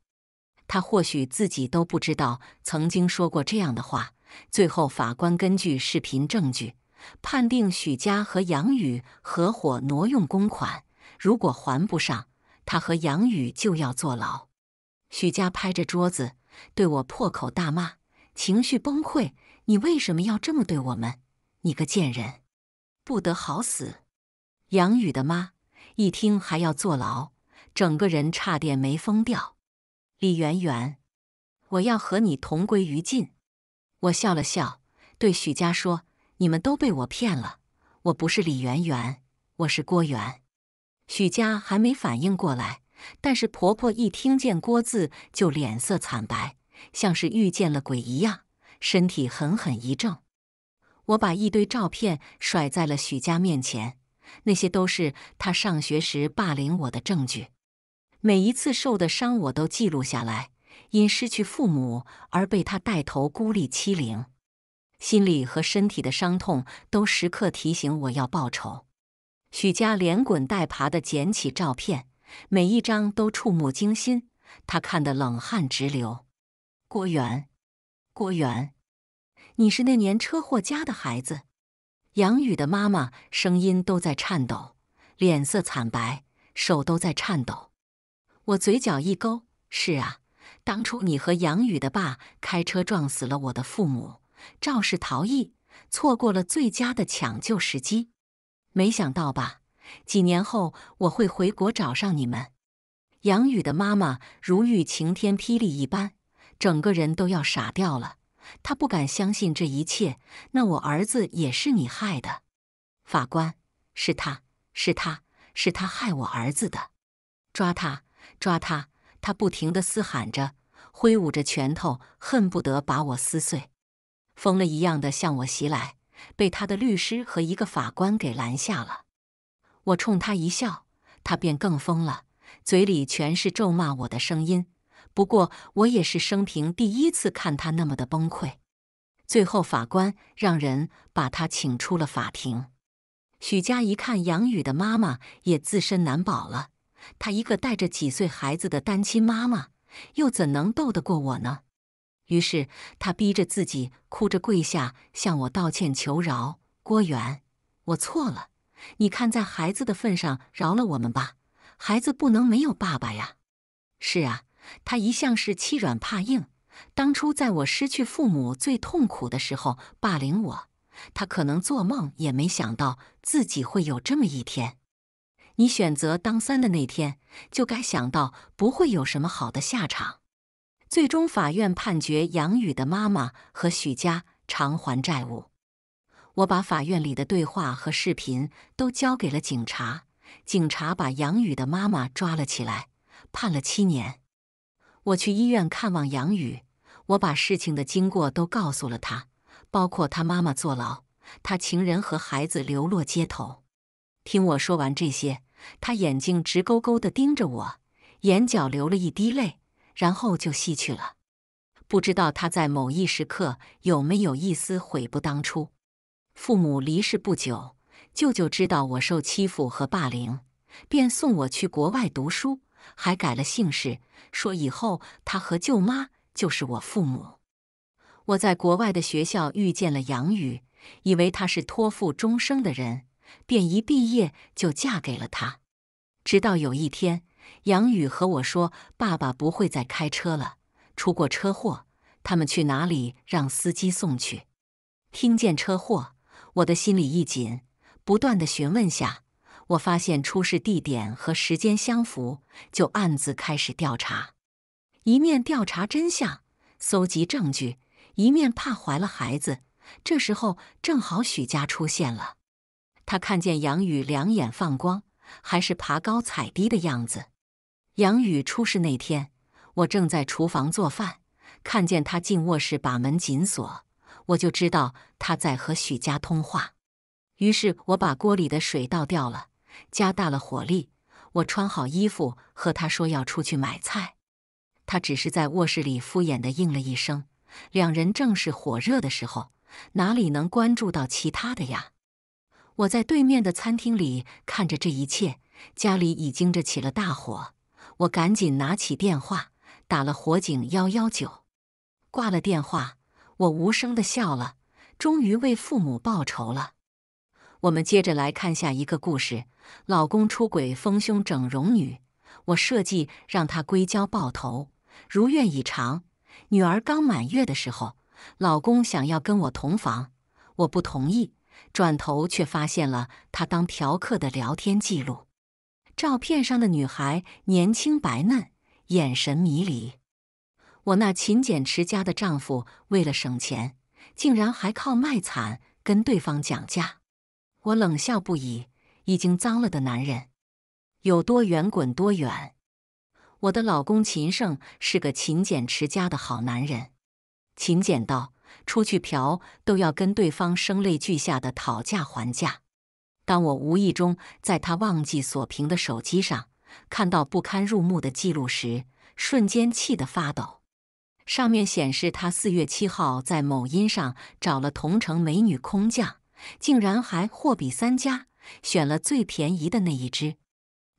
他或许自己都不知道曾经说过这样的话。最后，法官根据视频证据，判定许佳和杨宇合伙挪用公款。如果还不上，他和杨宇就要坐牢。许佳拍着桌子，对我破口大骂，情绪崩溃。你为什么要这么对我们？你个贱人，不得好死！杨宇的妈一听还要坐牢，整个人差点没疯掉。李媛媛，我要和你同归于尽！我笑了笑，对许家说：“你们都被我骗了，我不是李媛媛，我是郭媛。”许家还没反应过来，但是婆婆一听见“郭”字就脸色惨白，像是遇见了鬼一样。身体狠狠一震，我把一堆照片甩在了许佳面前。那些都是他上学时霸凌我的证据。每一次受的伤，我都记录下来。因失去父母而被他带头孤立欺凌，心理和身体的伤痛都时刻提醒我要报仇。许佳连滚带爬地捡起照片，每一张都触目惊心，他看得冷汗直流。郭元。郭源，你是那年车祸家的孩子？杨宇的妈妈声音都在颤抖，脸色惨白，手都在颤抖。我嘴角一勾：“是啊，当初你和杨宇的爸开车撞死了我的父母，肇事逃逸，错过了最佳的抢救时机。没想到吧？几年后我会回国找上你们。”杨宇的妈妈如遇晴天霹雳一般。整个人都要傻掉了，他不敢相信这一切。那我儿子也是你害的，法官，是他，是他，是他害我儿子的。抓他，抓他！他不停地嘶喊着，挥舞着拳头，恨不得把我撕碎，疯了一样的向我袭来，被他的律师和一个法官给拦下了。我冲他一笑，他便更疯了，嘴里全是咒骂我的声音。不过，我也是生平第一次看他那么的崩溃。最后，法官让人把他请出了法庭。许佳一看，杨宇的妈妈也自身难保了。她一个带着几岁孩子的单亲妈妈，又怎能斗得过我呢？于是，她逼着自己哭着跪下，向我道歉求饶：“郭源，我错了。你看在孩子的份上，饶了我们吧。孩子不能没有爸爸呀。”是啊。他一向是欺软怕硬，当初在我失去父母最痛苦的时候霸凌我，他可能做梦也没想到自己会有这么一天。你选择当三的那天，就该想到不会有什么好的下场。最终，法院判决杨宇的妈妈和许家偿还债务。我把法院里的对话和视频都交给了警察，警察把杨宇的妈妈抓了起来，判了七年。我去医院看望杨宇，我把事情的经过都告诉了他，包括他妈妈坐牢，他情人和孩子流落街头。听我说完这些，他眼睛直勾勾地盯着我，眼角流了一滴泪，然后就吸去了。不知道他在某一时刻有没有一丝悔不当初。父母离世不久，舅舅知道我受欺负和霸凌，便送我去国外读书。还改了姓氏，说以后他和舅妈就是我父母。我在国外的学校遇见了杨宇，以为他是托付终生的人，便一毕业就嫁给了他。直到有一天，杨宇和我说：“爸爸不会再开车了，出过车祸。”他们去哪里？让司机送去。听见车祸，我的心里一紧，不断的询问下。我发现出事地点和时间相符，就暗自开始调查，一面调查真相，搜集证据，一面怕怀了孩子。这时候正好许家出现了，他看见杨宇两眼放光，还是爬高踩低的样子。杨宇出事那天，我正在厨房做饭，看见他进卧室把门紧锁，我就知道他在和许家通话。于是我把锅里的水倒掉了。加大了火力。我穿好衣服，和他说要出去买菜。他只是在卧室里敷衍的应了一声。两人正是火热的时候，哪里能关注到其他的呀？我在对面的餐厅里看着这一切，家里已经着起了大火。我赶紧拿起电话，打了火警幺幺九。挂了电话，我无声的笑了，终于为父母报仇了。我们接着来看下一个故事。老公出轨，丰胸整容女，我设计让她硅胶爆头，如愿以偿。女儿刚满月的时候，老公想要跟我同房，我不同意，转头却发现了他当嫖客的聊天记录。照片上的女孩年轻白嫩，眼神迷离。我那勤俭持家的丈夫，为了省钱，竟然还靠卖惨跟对方讲价，我冷笑不已。已经脏了的男人，有多远滚多远。我的老公秦胜是个勤俭持家的好男人，勤俭到出去嫖都要跟对方声泪俱下的讨价还价。当我无意中在他忘记锁屏的手机上看到不堪入目的记录时，瞬间气得发抖。上面显示他四月七号在某音上找了同城美女空降，竟然还货比三家。选了最便宜的那一只。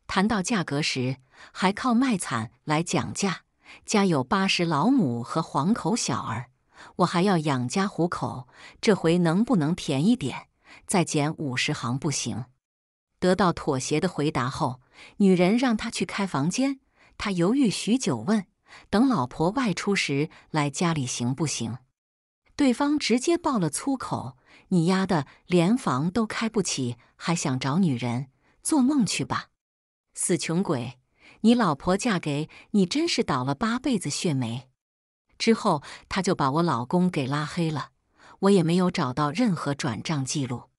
谈到价格时，还靠卖惨来讲价。家有八十老母和黄口小儿，我还要养家糊口，这回能不能便宜点？再减五十行不行？得到妥协的回答后，女人让他去开房间。他犹豫许久，问：“等老婆外出时来家里行不行？”对方直接爆了粗口。你丫的连房都开不起，还想找女人？做梦去吧！死穷鬼！你老婆嫁给你真是倒了八辈子血霉。之后他就把我老公给拉黑了，我也没有找到任何转账记录。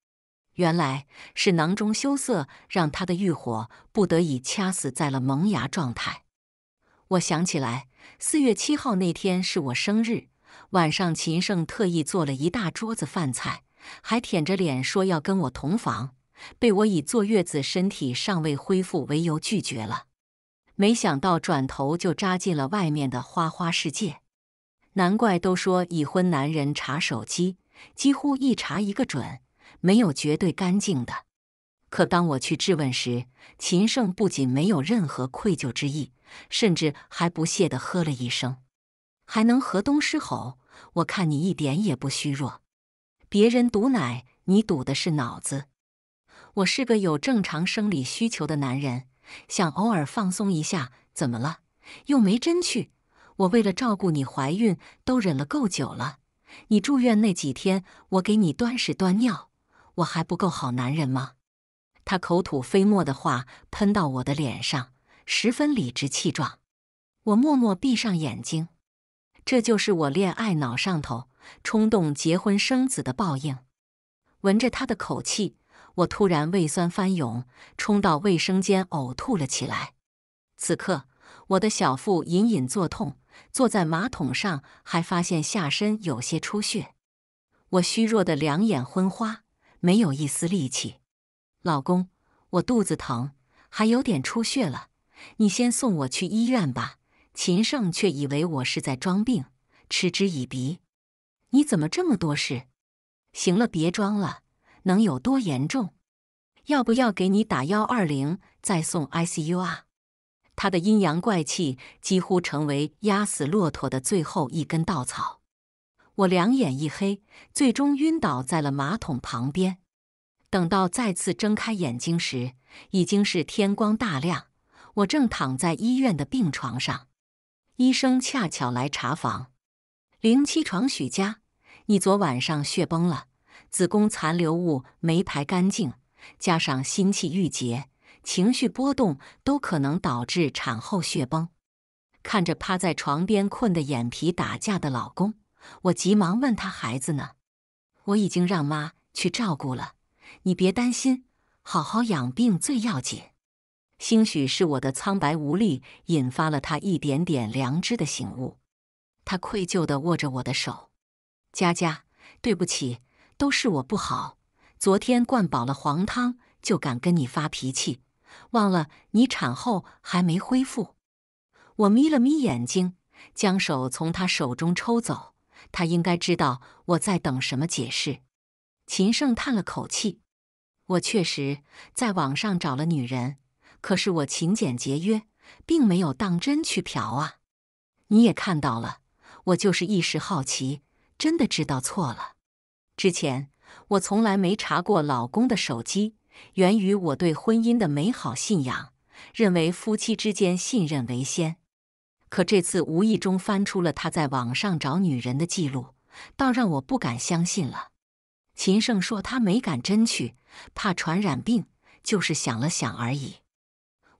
原来是囊中羞涩，让他的欲火不得已掐死在了萌芽状态。我想起来，四月七号那天是我生日，晚上秦胜特意做了一大桌子饭菜。还舔着脸说要跟我同房，被我以坐月子、身体尚未恢复为由拒绝了。没想到转头就扎进了外面的花花世界。难怪都说已婚男人查手机，几乎一查一个准，没有绝对干净的。可当我去质问时，秦胜不仅没有任何愧疚之意，甚至还不屑地呵了一声：“还能和东施吼？我看你一点也不虚弱。”别人堵奶，你堵的是脑子。我是个有正常生理需求的男人，想偶尔放松一下，怎么了？又没真去。我为了照顾你怀孕，都忍了够久了。你住院那几天，我给你端屎端尿，我还不够好男人吗？他口吐飞沫的话喷到我的脸上，十分理直气壮。我默默闭上眼睛，这就是我恋爱脑上头。冲动结婚生子的报应。闻着他的口气，我突然胃酸翻涌，冲到卫生间呕吐了起来。此刻，我的小腹隐隐作痛，坐在马桶上还发现下身有些出血。我虚弱得两眼昏花，没有一丝力气。老公，我肚子疼，还有点出血了，你先送我去医院吧。秦胜却以为我是在装病，嗤之以鼻。你怎么这么多事？行了，别装了，能有多严重？要不要给你打幺二零，再送 ICU 啊？他的阴阳怪气几乎成为压死骆驼的最后一根稻草。我两眼一黑，最终晕倒在了马桶旁边。等到再次睁开眼睛时，已经是天光大亮。我正躺在医院的病床上，医生恰巧来查房，零七床许家。你昨晚上血崩了，子宫残留物没排干净，加上心气郁结，情绪波动都可能导致产后血崩。看着趴在床边困得眼皮打架的老公，我急忙问他：“孩子呢？”我已经让妈去照顾了，你别担心，好好养病最要紧。兴许是我的苍白无力引发了他一点点良知的醒悟，他愧疚地握着我的手。佳佳，对不起，都是我不好。昨天灌饱了黄汤，就敢跟你发脾气，忘了你产后还没恢复。我眯了眯眼睛，将手从他手中抽走。他应该知道我在等什么解释。秦胜叹了口气：“我确实在网上找了女人，可是我勤俭节约，并没有当真去嫖啊。你也看到了，我就是一时好奇。”真的知道错了。之前我从来没查过老公的手机，源于我对婚姻的美好信仰，认为夫妻之间信任为先。可这次无意中翻出了他在网上找女人的记录，倒让我不敢相信了。秦胜说他没敢真去，怕传染病，就是想了想而已。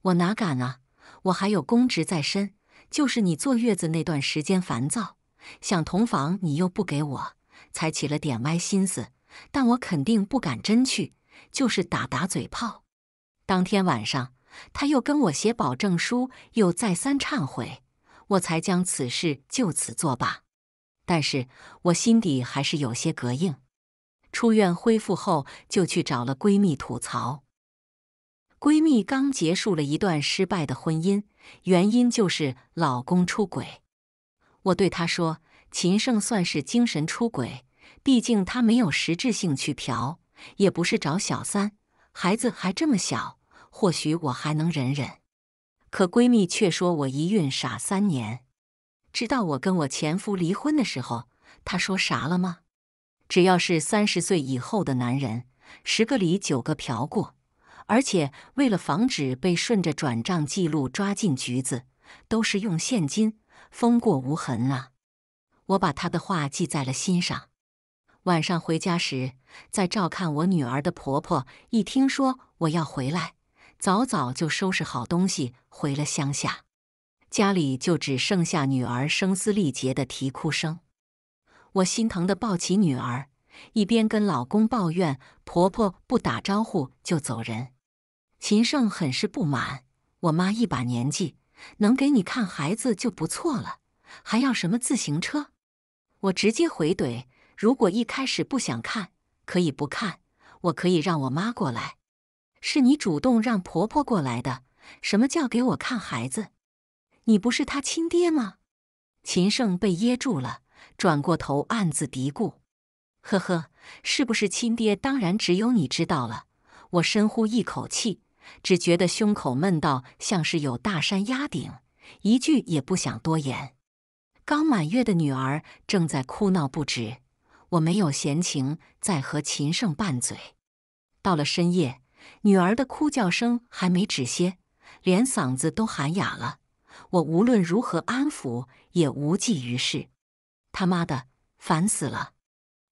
我哪敢啊！我还有公职在身，就是你坐月子那段时间烦躁。想同房，你又不给我，才起了点歪心思。但我肯定不敢真去，就是打打嘴炮。当天晚上，他又跟我写保证书，又再三忏悔，我才将此事就此作罢。但是我心底还是有些膈应。出院恢复后，就去找了闺蜜吐槽。闺蜜刚结束了一段失败的婚姻，原因就是老公出轨。我对她说：“秦胜算是精神出轨，毕竟他没有实质性去嫖，也不是找小三。孩子还这么小，或许我还能忍忍。”可闺蜜却说我一孕傻三年。知道我跟我前夫离婚的时候，她说啥了吗？只要是三十岁以后的男人，十个里九个嫖过，而且为了防止被顺着转账记录抓进局子，都是用现金。风过无痕啊！我把她的话记在了心上。晚上回家时，在照看我女儿的婆婆一听说我要回来，早早就收拾好东西回了乡下，家里就只剩下女儿声嘶力竭的啼哭声。我心疼的抱起女儿，一边跟老公抱怨婆婆不打招呼就走人，秦胜很是不满。我妈一把年纪。能给你看孩子就不错了，还要什么自行车？我直接回怼：如果一开始不想看，可以不看，我可以让我妈过来。是你主动让婆婆过来的？什么叫给我看孩子？你不是他亲爹吗？秦胜被噎住了，转过头暗自嘀咕：呵呵，是不是亲爹？当然只有你知道了。我深呼一口气。只觉得胸口闷到像是有大山压顶，一句也不想多言。刚满月的女儿正在哭闹不止，我没有闲情再和秦胜拌嘴。到了深夜，女儿的哭叫声还没止歇，连嗓子都喊哑了。我无论如何安抚也无济于事。他妈的，烦死了！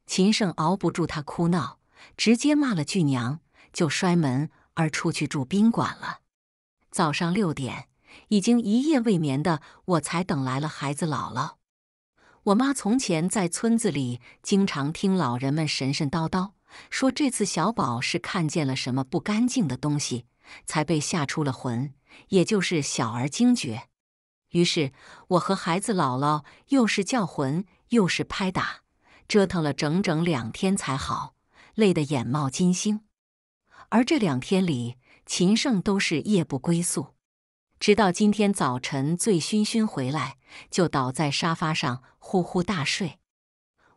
秦胜熬不住她哭闹，直接骂了句“娘”，就摔门。而出去住宾馆了。早上六点，已经一夜未眠的我，才等来了孩子姥姥。我妈从前在村子里经常听老人们神神叨叨说，这次小宝是看见了什么不干净的东西，才被吓出了魂，也就是小儿惊厥。于是我和孩子姥姥又是叫魂，又是拍打，折腾了整整两天才好，累得眼冒金星。而这两天里，秦胜都是夜不归宿，直到今天早晨醉醺醺回来，就倒在沙发上呼呼大睡。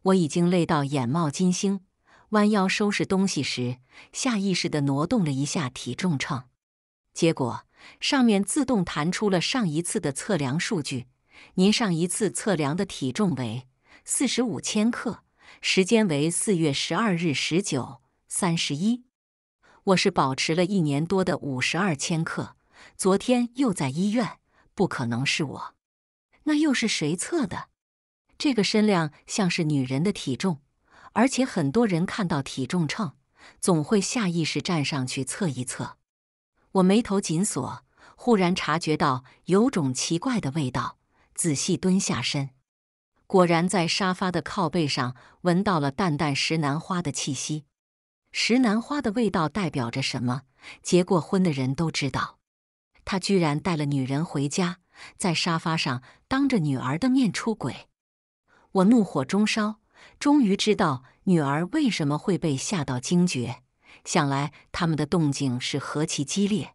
我已经累到眼冒金星，弯腰收拾东西时，下意识的挪动了一下体重秤，结果上面自动弹出了上一次的测量数据。您上一次测量的体重为四十五千克，时间为四月十二日十九三十一。我是保持了一年多的五十二千克，昨天又在医院，不可能是我，那又是谁测的？这个身量像是女人的体重，而且很多人看到体重秤，总会下意识站上去测一测。我眉头紧锁，忽然察觉到有种奇怪的味道，仔细蹲下身，果然在沙发的靠背上闻到了淡淡石楠花的气息。石楠花的味道代表着什么？结过婚的人都知道。他居然带了女人回家，在沙发上当着女儿的面出轨。我怒火中烧，终于知道女儿为什么会被吓到惊觉。想来他们的动静是何其激烈。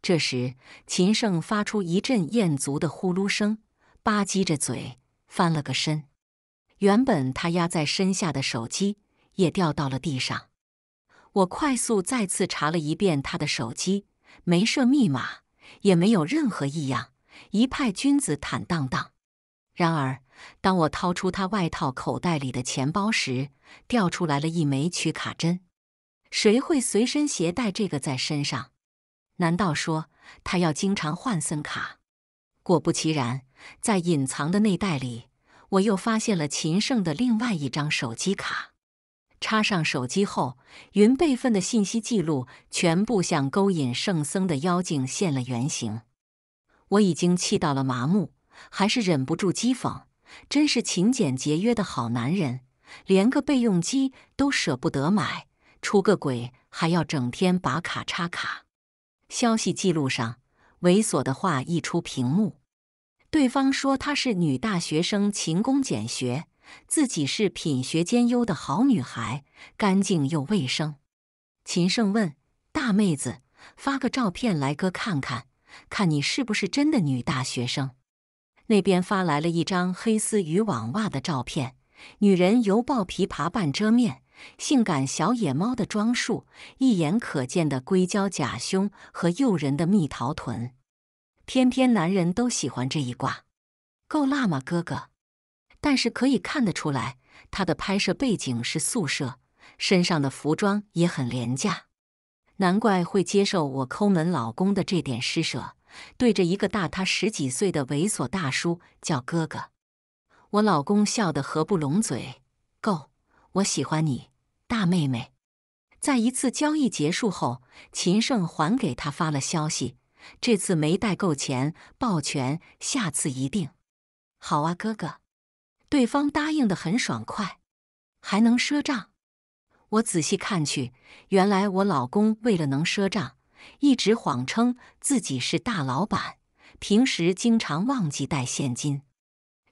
这时，秦胜发出一阵艳足的呼噜声，吧唧着嘴，翻了个身。原本他压在身下的手机也掉到了地上。我快速再次查了一遍他的手机，没设密码，也没有任何异样，一派君子坦荡荡。然而，当我掏出他外套口袋里的钱包时，掉出来了一枚取卡针。谁会随身携带这个在身上？难道说他要经常换森卡？果不其然，在隐藏的内袋里，我又发现了秦胜的另外一张手机卡。插上手机后，云备份的信息记录全部向勾引圣僧的妖精现了原形。我已经气到了麻木，还是忍不住讥讽：“真是勤俭节约的好男人，连个备用机都舍不得买，出个轨还要整天把卡插卡。”消息记录上猥琐的话溢出屏幕，对方说他是女大学生勤工俭学。自己是品学兼优的好女孩，干净又卫生。秦胜问大妹子：“发个照片来，哥看看，看你是不是真的女大学生？”那边发来了一张黑丝渔网袜的照片，女人犹抱琵琶半遮面，性感小野猫的装束，一眼可见的硅胶假胸和诱人的蜜桃臀。偏偏男人都喜欢这一挂，够辣吗，哥哥？但是可以看得出来，他的拍摄背景是宿舍，身上的服装也很廉价，难怪会接受我抠门老公的这点施舍。对着一个大他十几岁的猥琐大叔叫哥哥，我老公笑得合不拢嘴。够，我喜欢你，大妹妹。在一次交易结束后，秦胜还给他发了消息：这次没带够钱，抱拳，下次一定。好啊，哥哥。对方答应的很爽快，还能赊账。我仔细看去，原来我老公为了能赊账，一直谎称自己是大老板，平时经常忘记带现金。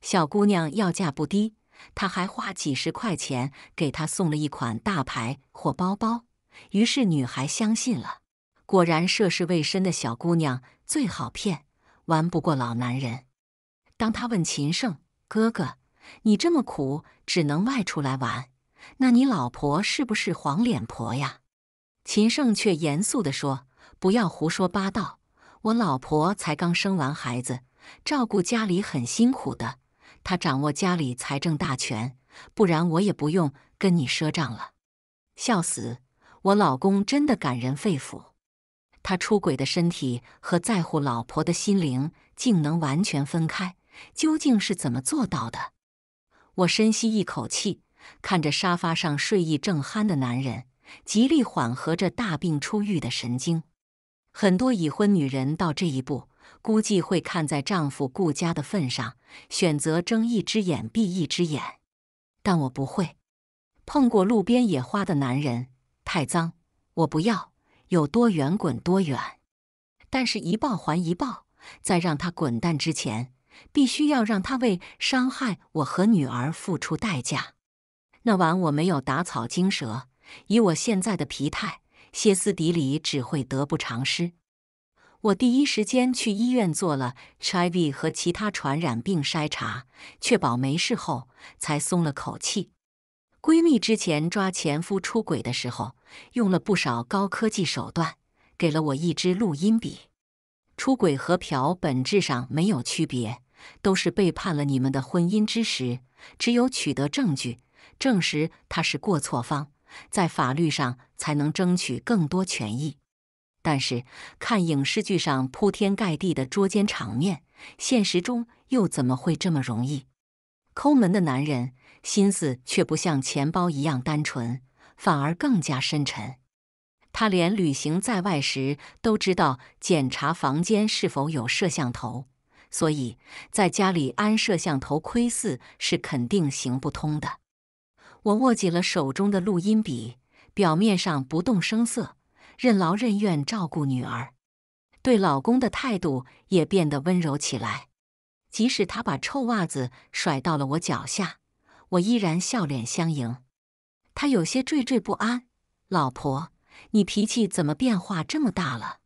小姑娘要价不低，他还花几十块钱给她送了一款大牌货包包，于是女孩相信了。果然，涉世未深的小姑娘最好骗，玩不过老男人。当他问秦胜哥哥。你这么苦，只能外出来玩，那你老婆是不是黄脸婆呀？秦胜却严肃的说：“不要胡说八道，我老婆才刚生完孩子，照顾家里很辛苦的。她掌握家里财政大权，不然我也不用跟你赊账了。”笑死，我老公真的感人肺腑，他出轨的身体和在乎老婆的心灵竟能完全分开，究竟是怎么做到的？我深吸一口气，看着沙发上睡意正酣的男人，极力缓和着大病初愈的神经。很多已婚女人到这一步，估计会看在丈夫顾家的份上，选择睁一只眼闭一只眼。但我不会。碰过路边野花的男人太脏，我不要。有多远滚多远。但是，一报还一报，在让他滚蛋之前。必须要让他为伤害我和女儿付出代价。那晚我没有打草惊蛇，以我现在的疲态，歇斯底里只会得不偿失。我第一时间去医院做了 HIV 和其他传染病筛查，确保没事后才松了口气。闺蜜之前抓前夫出轨的时候，用了不少高科技手段，给了我一支录音笔。出轨和嫖本质上没有区别。都是背叛了你们的婚姻之时，只有取得证据，证实他是过错方，在法律上才能争取更多权益。但是，看影视剧上铺天盖地的捉奸场面，现实中又怎么会这么容易？抠门的男人心思却不像钱包一样单纯，反而更加深沉。他连旅行在外时都知道检查房间是否有摄像头。所以，在家里安摄像头窥视是肯定行不通的。我握紧了手中的录音笔，表面上不动声色，任劳任怨照顾女儿，对老公的态度也变得温柔起来。即使他把臭袜子甩到了我脚下，我依然笑脸相迎。他有些惴惴不安：“老婆，你脾气怎么变化这么大了？”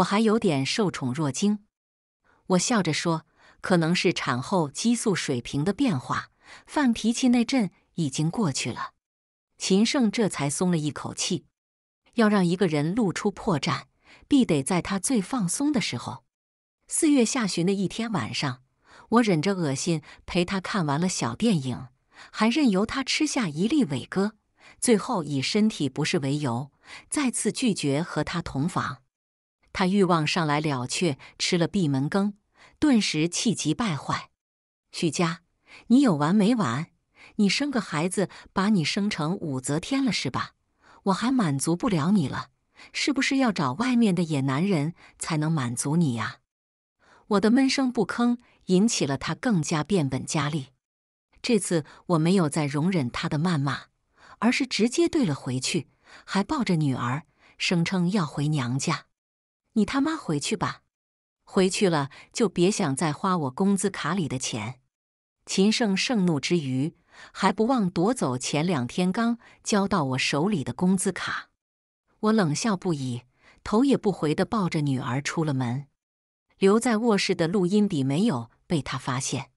我还有点受宠若惊。我笑着说：“可能是产后激素水平的变化，犯脾气那阵已经过去了。”秦胜这才松了一口气。要让一个人露出破绽，必得在他最放松的时候。四月下旬的一天晚上，我忍着恶心陪他看完了小电影，还任由他吃下一粒伟哥，最后以身体不适为由，再次拒绝和他同房。他欲望上来了，却吃了闭门羹，顿时气急败坏。许佳，你有完没完？你生个孩子，把你生成武则天了是吧？我还满足不了你了，是不是要找外面的野男人才能满足你呀？我的闷声不吭引起了他更加变本加厉。这次我没有再容忍他的谩骂，而是直接怼了回去，还抱着女儿，声称要回娘家。你他妈回去吧，回去了就别想再花我工资卡里的钱。秦胜盛怒之余，还不忘夺走前两天刚交到我手里的工资卡。我冷笑不已，头也不回的抱着女儿出了门。留在卧室的录音笔没有被他发现。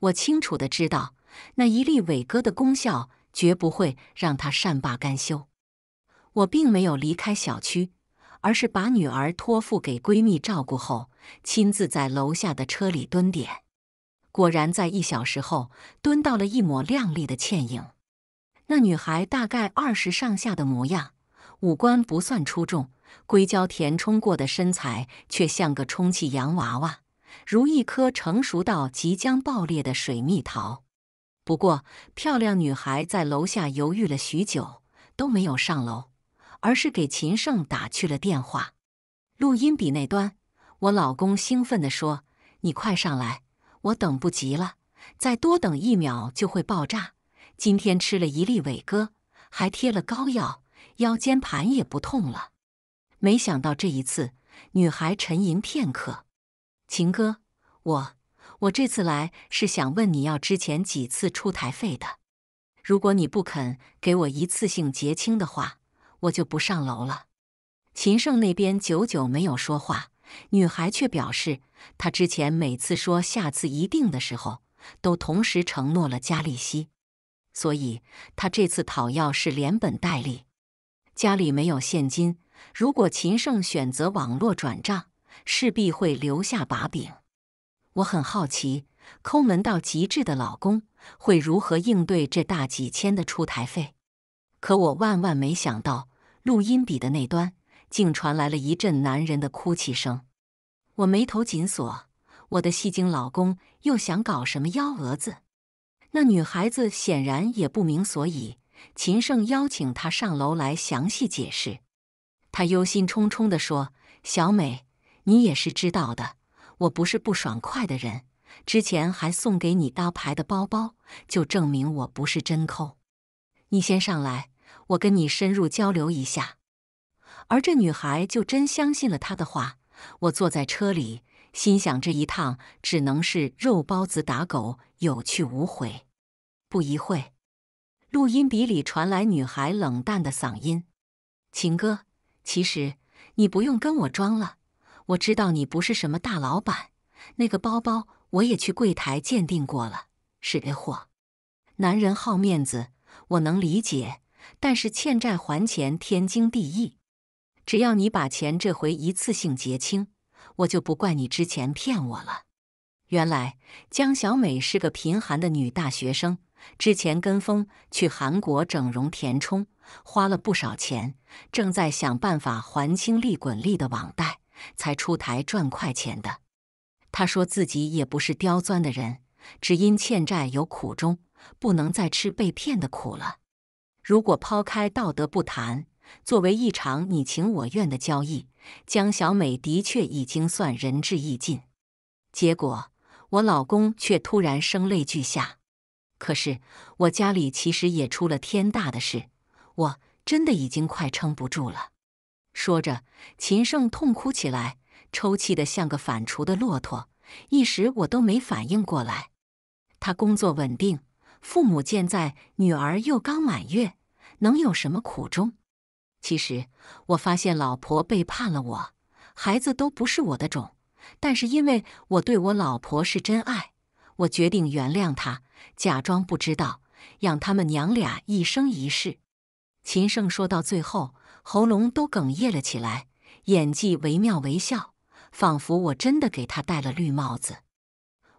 我清楚的知道，那一粒伟哥的功效绝不会让他善罢甘休。我并没有离开小区。而是把女儿托付给闺蜜照顾后，亲自在楼下的车里蹲点。果然，在一小时后，蹲到了一抹亮丽的倩影。那女孩大概二十上下的模样，五官不算出众，硅胶填充过的身材却像个充气洋娃娃，如一颗成熟到即将爆裂的水蜜桃。不过，漂亮女孩在楼下犹豫了许久，都没有上楼。而是给秦胜打去了电话，录音笔那端，我老公兴奋地说：“你快上来，我等不及了，再多等一秒就会爆炸。今天吃了一粒伟哥，还贴了膏药，腰间盘也不痛了。”没想到这一次，女孩沉吟片刻：“秦哥，我我这次来是想问你要之前几次出台费的，如果你不肯给我一次性结清的话。”我就不上楼了。秦胜那边久久没有说话，女孩却表示，她之前每次说下次一定的时候，都同时承诺了加利息，所以她这次讨要是连本带利。家里没有现金，如果秦胜选择网络转账，势必会留下把柄。我很好奇，抠门到极致的老公会如何应对这大几千的出台费？可我万万没想到，录音笔的那端竟传来了一阵男人的哭泣声。我眉头紧锁，我的戏精老公又想搞什么幺蛾子？那女孩子显然也不明所以，秦胜邀请她上楼来详细解释。她忧心忡忡地说：“小美，你也是知道的，我不是不爽快的人，之前还送给你大牌的包包，就证明我不是真抠。”你先上来，我跟你深入交流一下。而这女孩就真相信了他的话。我坐在车里，心想这一趟只能是肉包子打狗，有去无回。不一会录音笔里传来女孩冷淡的嗓音：“秦哥，其实你不用跟我装了，我知道你不是什么大老板。那个包包我也去柜台鉴定过了，是 A 货。男人好面子。”我能理解，但是欠债还钱天经地义。只要你把钱这回一次性结清，我就不怪你之前骗我了。原来江小美是个贫寒的女大学生，之前跟风去韩国整容填充，花了不少钱，正在想办法还清利滚利的网贷，才出台赚快钱的。她说自己也不是刁钻的人，只因欠债有苦衷。不能再吃被骗的苦了。如果抛开道德不谈，作为一场你情我愿的交易，江小美的确已经算仁至义尽。结果我老公却突然声泪俱下。可是我家里其实也出了天大的事，我真的已经快撑不住了。说着，秦胜痛哭起来，抽泣的像个反刍的骆驼。一时我都没反应过来，他工作稳定。父母健在，女儿又刚满月，能有什么苦衷？其实我发现老婆背叛了我，孩子都不是我的种。但是因为我对我老婆是真爱，我决定原谅她，假装不知道，养他们娘俩一生一世。秦胜说到最后，喉咙都哽咽了起来，演技惟妙惟肖，仿佛我真的给他戴了绿帽子。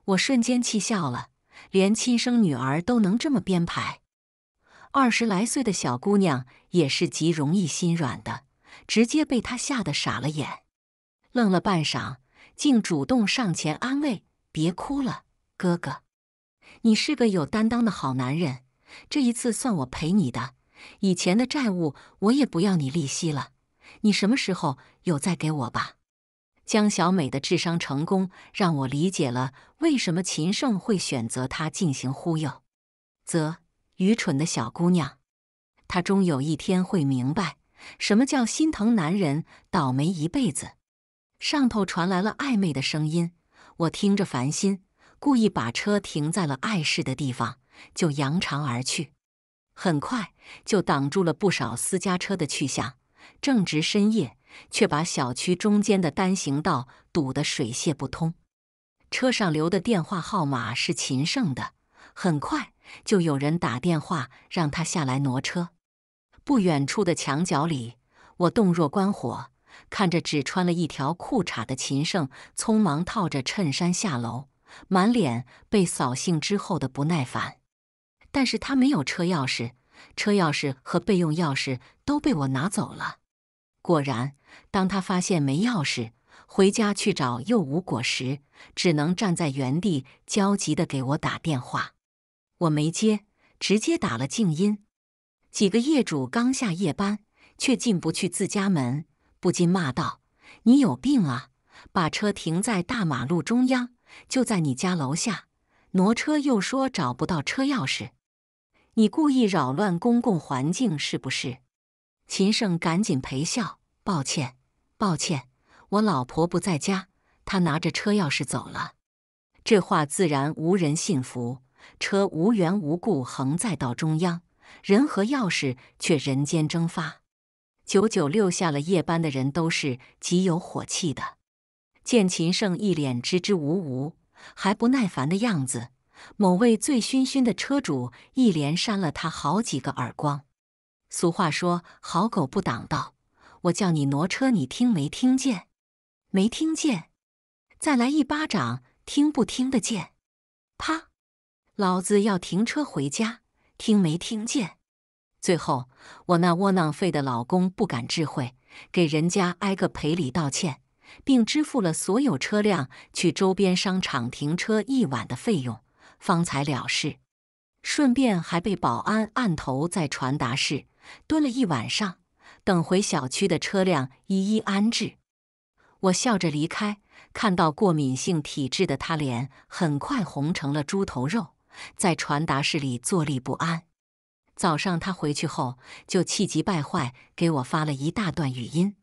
我瞬间气笑了。连亲生女儿都能这么编排，二十来岁的小姑娘也是极容易心软的，直接被他吓得傻了眼，愣了半晌，竟主动上前安慰：“别哭了，哥哥，你是个有担当的好男人，这一次算我赔你的，以前的债务我也不要你利息了，你什么时候有再给我吧。”江小美的智商成功让我理解了为什么秦胜会选择她进行忽悠。啧，愚蠢的小姑娘，她终有一天会明白什么叫心疼男人倒霉一辈子。上头传来了暧昧的声音，我听着烦心，故意把车停在了碍事的地方，就扬长而去。很快就挡住了不少私家车的去向。正值深夜。却把小区中间的单行道堵得水泄不通。车上留的电话号码是秦胜的，很快就有人打电话让他下来挪车。不远处的墙角里，我洞若观火，看着只穿了一条裤衩的秦胜匆忙套着衬衫下楼，满脸被扫兴之后的不耐烦。但是他没有车钥匙，车钥匙和备用钥匙都被我拿走了。果然。当他发现没钥匙，回家去找又无果时，只能站在原地焦急地给我打电话。我没接，直接打了静音。几个业主刚下夜班，却进不去自家门，不禁骂道：“你有病啊！把车停在大马路中央，就在你家楼下挪车，又说找不到车钥匙，你故意扰乱公共环境是不是？”秦胜赶紧陪笑。抱歉，抱歉，我老婆不在家，她拿着车钥匙走了。这话自然无人信服，车无缘无故横在道中央，人和钥匙却人间蒸发。九九六下了夜班的人都是极有火气的，见秦胜一脸支支吾吾、还不耐烦的样子，某位醉醺醺的车主一连扇了他好几个耳光。俗话说，好狗不挡道。我叫你挪车，你听没听见？没听见！再来一巴掌，听不听得见？啪！老子要停车回家，听没听见？最后，我那窝囊废的老公不敢智慧，给人家挨个赔礼道歉，并支付了所有车辆去周边商场停车一晚的费用，方才了事。顺便还被保安按头在传达室蹲了一晚上。等回小区的车辆一一安置，我笑着离开。看到过敏性体质的他脸很快红成了猪头肉，在传达室里坐立不安。早上他回去后就气急败坏，给我发了一大段语音。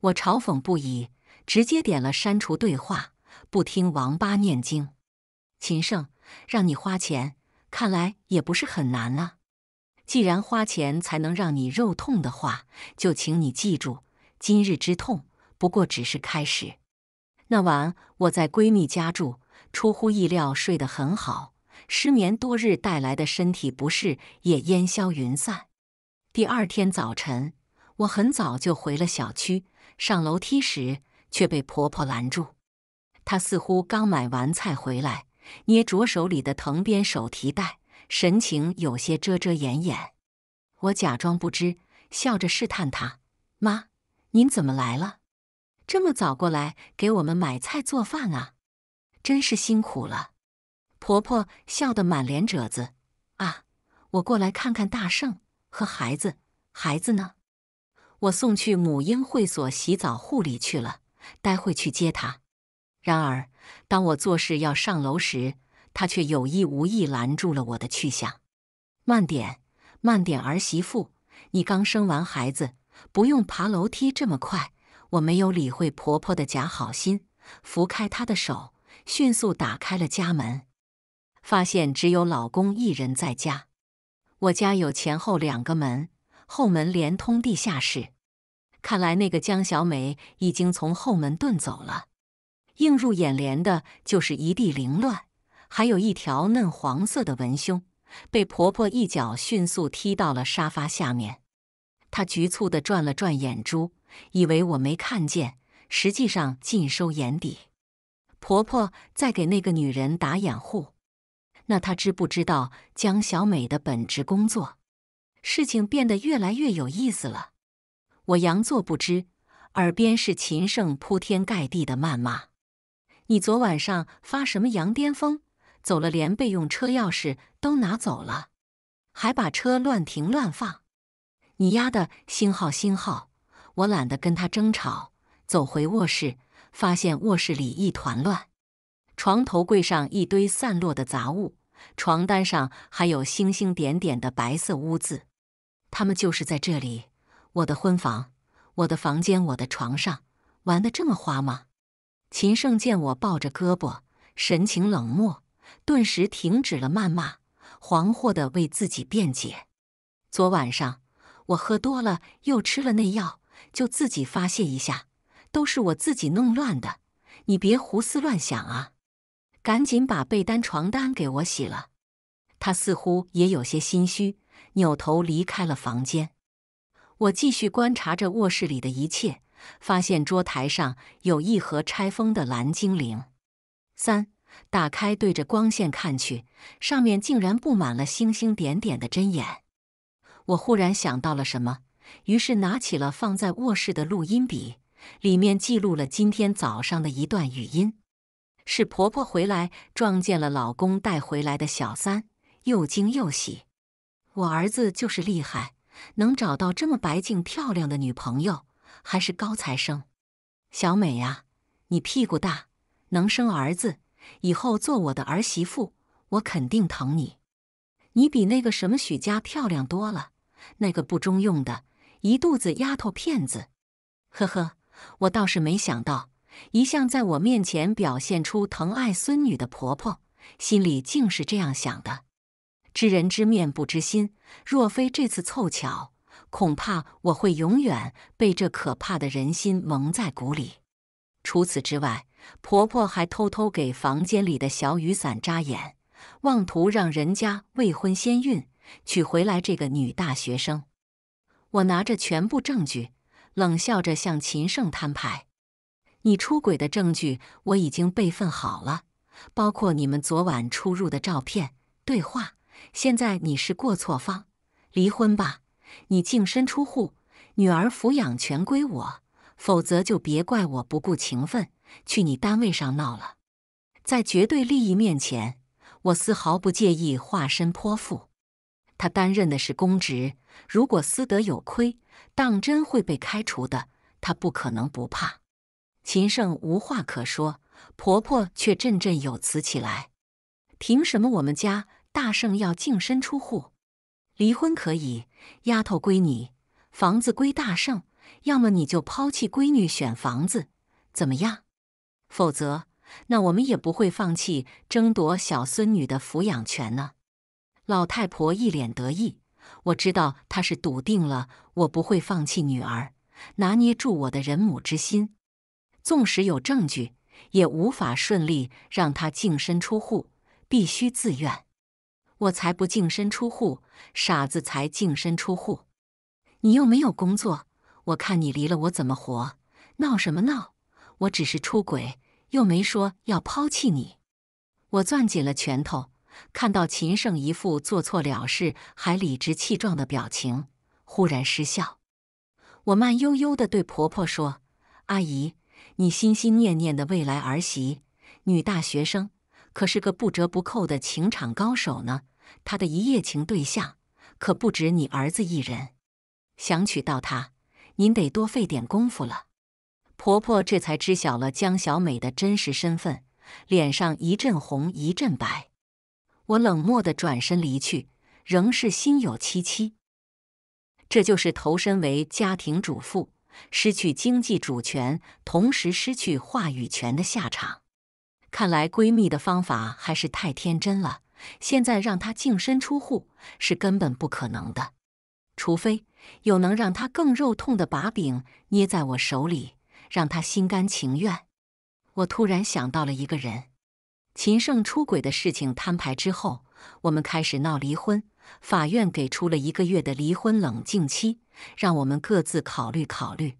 我嘲讽不已，直接点了删除对话。不听王八念经，秦胜让你花钱，看来也不是很难啊。既然花钱才能让你肉痛的话，就请你记住，今日之痛不过只是开始。那晚我在闺蜜家住，出乎意料睡得很好，失眠多日带来的身体不适也烟消云散。第二天早晨，我很早就回了小区，上楼梯时却被婆婆拦住。她似乎刚买完菜回来，捏着手里的藤编手提袋。神情有些遮遮掩掩，我假装不知，笑着试探他：“妈，您怎么来了？这么早过来给我们买菜做饭啊？真是辛苦了。”婆婆笑得满脸褶子：“啊，我过来看看大圣和孩子。孩子呢？我送去母婴会所洗澡护理去了，待会去接他。”然而，当我做事要上楼时，他却有意无意拦住了我的去向，慢点，慢点儿，媳妇，你刚生完孩子，不用爬楼梯这么快。我没有理会婆婆的假好心，扶开她的手，迅速打开了家门，发现只有老公一人在家。我家有前后两个门，后门连通地下室，看来那个江小美已经从后门遁走了。映入眼帘的就是一地凌乱。还有一条嫩黄色的文胸，被婆婆一脚迅速踢到了沙发下面。她局促的转了转眼珠，以为我没看见，实际上尽收眼底。婆婆在给那个女人打掩护，那她知不知道江小美的本职工作？事情变得越来越有意思了。我佯作不知，耳边是秦胜铺天盖地的谩骂：“你昨晚上发什么羊癫疯？”走了，连备用车钥匙都拿走了，还把车乱停乱放。你丫的！星号星号，我懒得跟他争吵。走回卧室，发现卧室里一团乱，床头柜上一堆散落的杂物，床单上还有星星点点的白色污渍。他们就是在这里，我的婚房，我的房间，我的床上玩的这么花吗？秦胜见我抱着胳膊，神情冷漠。顿时停止了谩骂，惶惑地为自己辩解：“昨晚上我喝多了，又吃了那药，就自己发泄一下，都是我自己弄乱的，你别胡思乱想啊！”赶紧把被单、床单给我洗了。他似乎也有些心虚，扭头离开了房间。我继续观察着卧室里的一切，发现桌台上有一盒拆封的蓝精灵三。打开，对着光线看去，上面竟然布满了星星点点的针眼。我忽然想到了什么，于是拿起了放在卧室的录音笔，里面记录了今天早上的一段语音：是婆婆回来撞见了老公带回来的小三，又惊又喜。我儿子就是厉害，能找到这么白净漂亮的女朋友，还是高材生。小美啊，你屁股大，能生儿子。以后做我的儿媳妇，我肯定疼你。你比那个什么许家漂亮多了，那个不中用的一肚子丫头片子。呵呵，我倒是没想到，一向在我面前表现出疼爱孙女的婆婆，心里竟是这样想的。知人知面不知心，若非这次凑巧，恐怕我会永远被这可怕的人心蒙在鼓里。除此之外。婆婆还偷偷给房间里的小雨伞扎眼，妄图让人家未婚先孕，娶回来这个女大学生。我拿着全部证据，冷笑着向秦胜摊牌：“你出轨的证据我已经备份好了，包括你们昨晚出入的照片、对话。现在你是过错方，离婚吧，你净身出户，女儿抚养权归我。否则就别怪我不顾情分。”去你单位上闹了，在绝对利益面前，我丝毫不介意化身泼妇。他担任的是公职，如果私德有亏，当真会被开除的。他不可能不怕。秦胜无话可说，婆婆却振振有词起来：“凭什么我们家大圣要净身出户？离婚可以，丫头归你，房子归大圣。要么你就抛弃闺女选房子，怎么样？”否则，那我们也不会放弃争夺小孙女的抚养权呢。老太婆一脸得意，我知道她是笃定了，我不会放弃女儿，拿捏住我的人母之心。纵使有证据，也无法顺利让她净身出户，必须自愿。我才不净身出户，傻子才净身出户。你又没有工作，我看你离了我怎么活？闹什么闹？我只是出轨，又没说要抛弃你。我攥紧了拳头，看到秦胜一副做错了事还理直气壮的表情，忽然失笑。我慢悠悠地对婆婆说：“阿姨，你心心念念的未来儿媳，女大学生，可是个不折不扣的情场高手呢。她的一夜情对象可不止你儿子一人。想娶到她，您得多费点功夫了。”婆婆这才知晓了江小美的真实身份，脸上一阵红一阵白。我冷漠的转身离去，仍是心有戚戚。这就是投身为家庭主妇，失去经济主权，同时失去话语权的下场。看来闺蜜的方法还是太天真了。现在让她净身出户是根本不可能的，除非有能让她更肉痛的把柄捏在我手里。让他心甘情愿。我突然想到了一个人，秦胜出轨的事情摊牌之后，我们开始闹离婚。法院给出了一个月的离婚冷静期，让我们各自考虑考虑。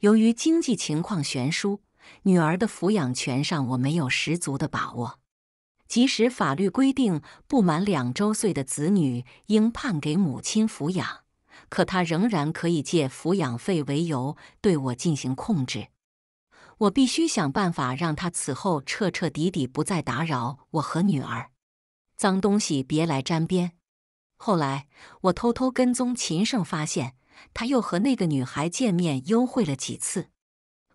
由于经济情况悬殊，女儿的抚养权上我没有十足的把握。即使法律规定不满两周岁的子女应判给母亲抚养。可他仍然可以借抚养费为由对我进行控制，我必须想办法让他此后彻彻底底不再打扰我和女儿。脏东西别来沾边。后来我偷偷跟踪秦胜，发现他又和那个女孩见面幽会了几次，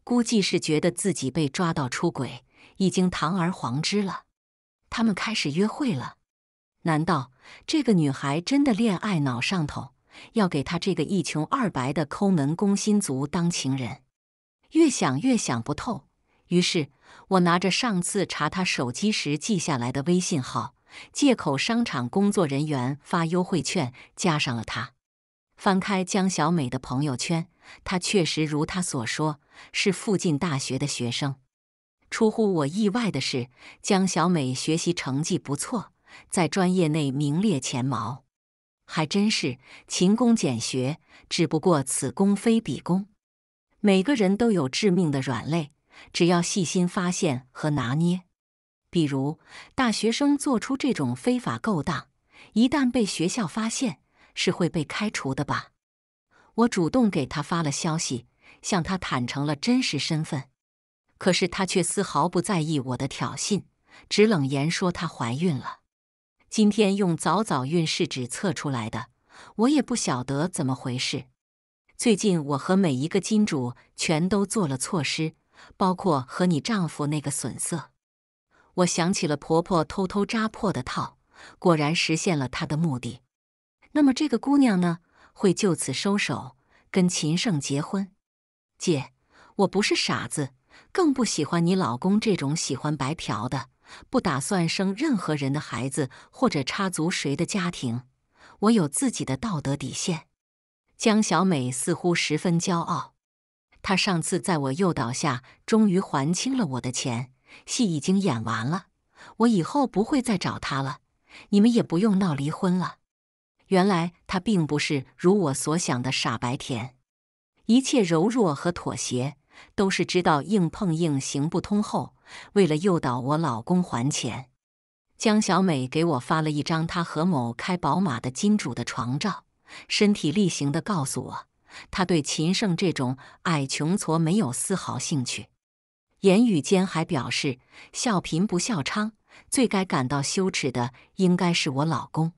估计是觉得自己被抓到出轨，已经堂而皇之了。他们开始约会了，难道这个女孩真的恋爱脑上头？要给他这个一穷二白的抠门工薪族当情人，越想越想不透。于是我拿着上次查他手机时记下来的微信号，借口商场工作人员发优惠券加上了他。翻开江小美的朋友圈，她确实如她所说是附近大学的学生。出乎我意外的是，江小美学习成绩不错，在专业内名列前茅。还真是勤工俭学，只不过此功非彼功。每个人都有致命的软肋，只要细心发现和拿捏。比如大学生做出这种非法勾当，一旦被学校发现，是会被开除的吧？我主动给他发了消息，向他坦诚了真实身份，可是他却丝毫不在意我的挑衅，只冷言说她怀孕了。今天用早早孕试纸测出来的，我也不晓得怎么回事。最近我和每一个金主全都做了措施，包括和你丈夫那个损色。我想起了婆婆偷偷扎破的套，果然实现了她的目的。那么这个姑娘呢，会就此收手，跟秦胜结婚？姐，我不是傻子，更不喜欢你老公这种喜欢白嫖的。不打算生任何人的孩子，或者插足谁的家庭。我有自己的道德底线。江小美似乎十分骄傲。她上次在我诱导下，终于还清了我的钱。戏已经演完了，我以后不会再找她了。你们也不用闹离婚了。原来她并不是如我所想的傻白甜。一切柔弱和妥协，都是知道硬碰硬行不通后。为了诱导我老公还钱，江小美给我发了一张她和某开宝马的金主的床照，身体力行的告诉我，她对秦胜这种矮穷矬没有丝毫兴趣。言语间还表示笑贫不笑娼，最该感到羞耻的应该是我老公。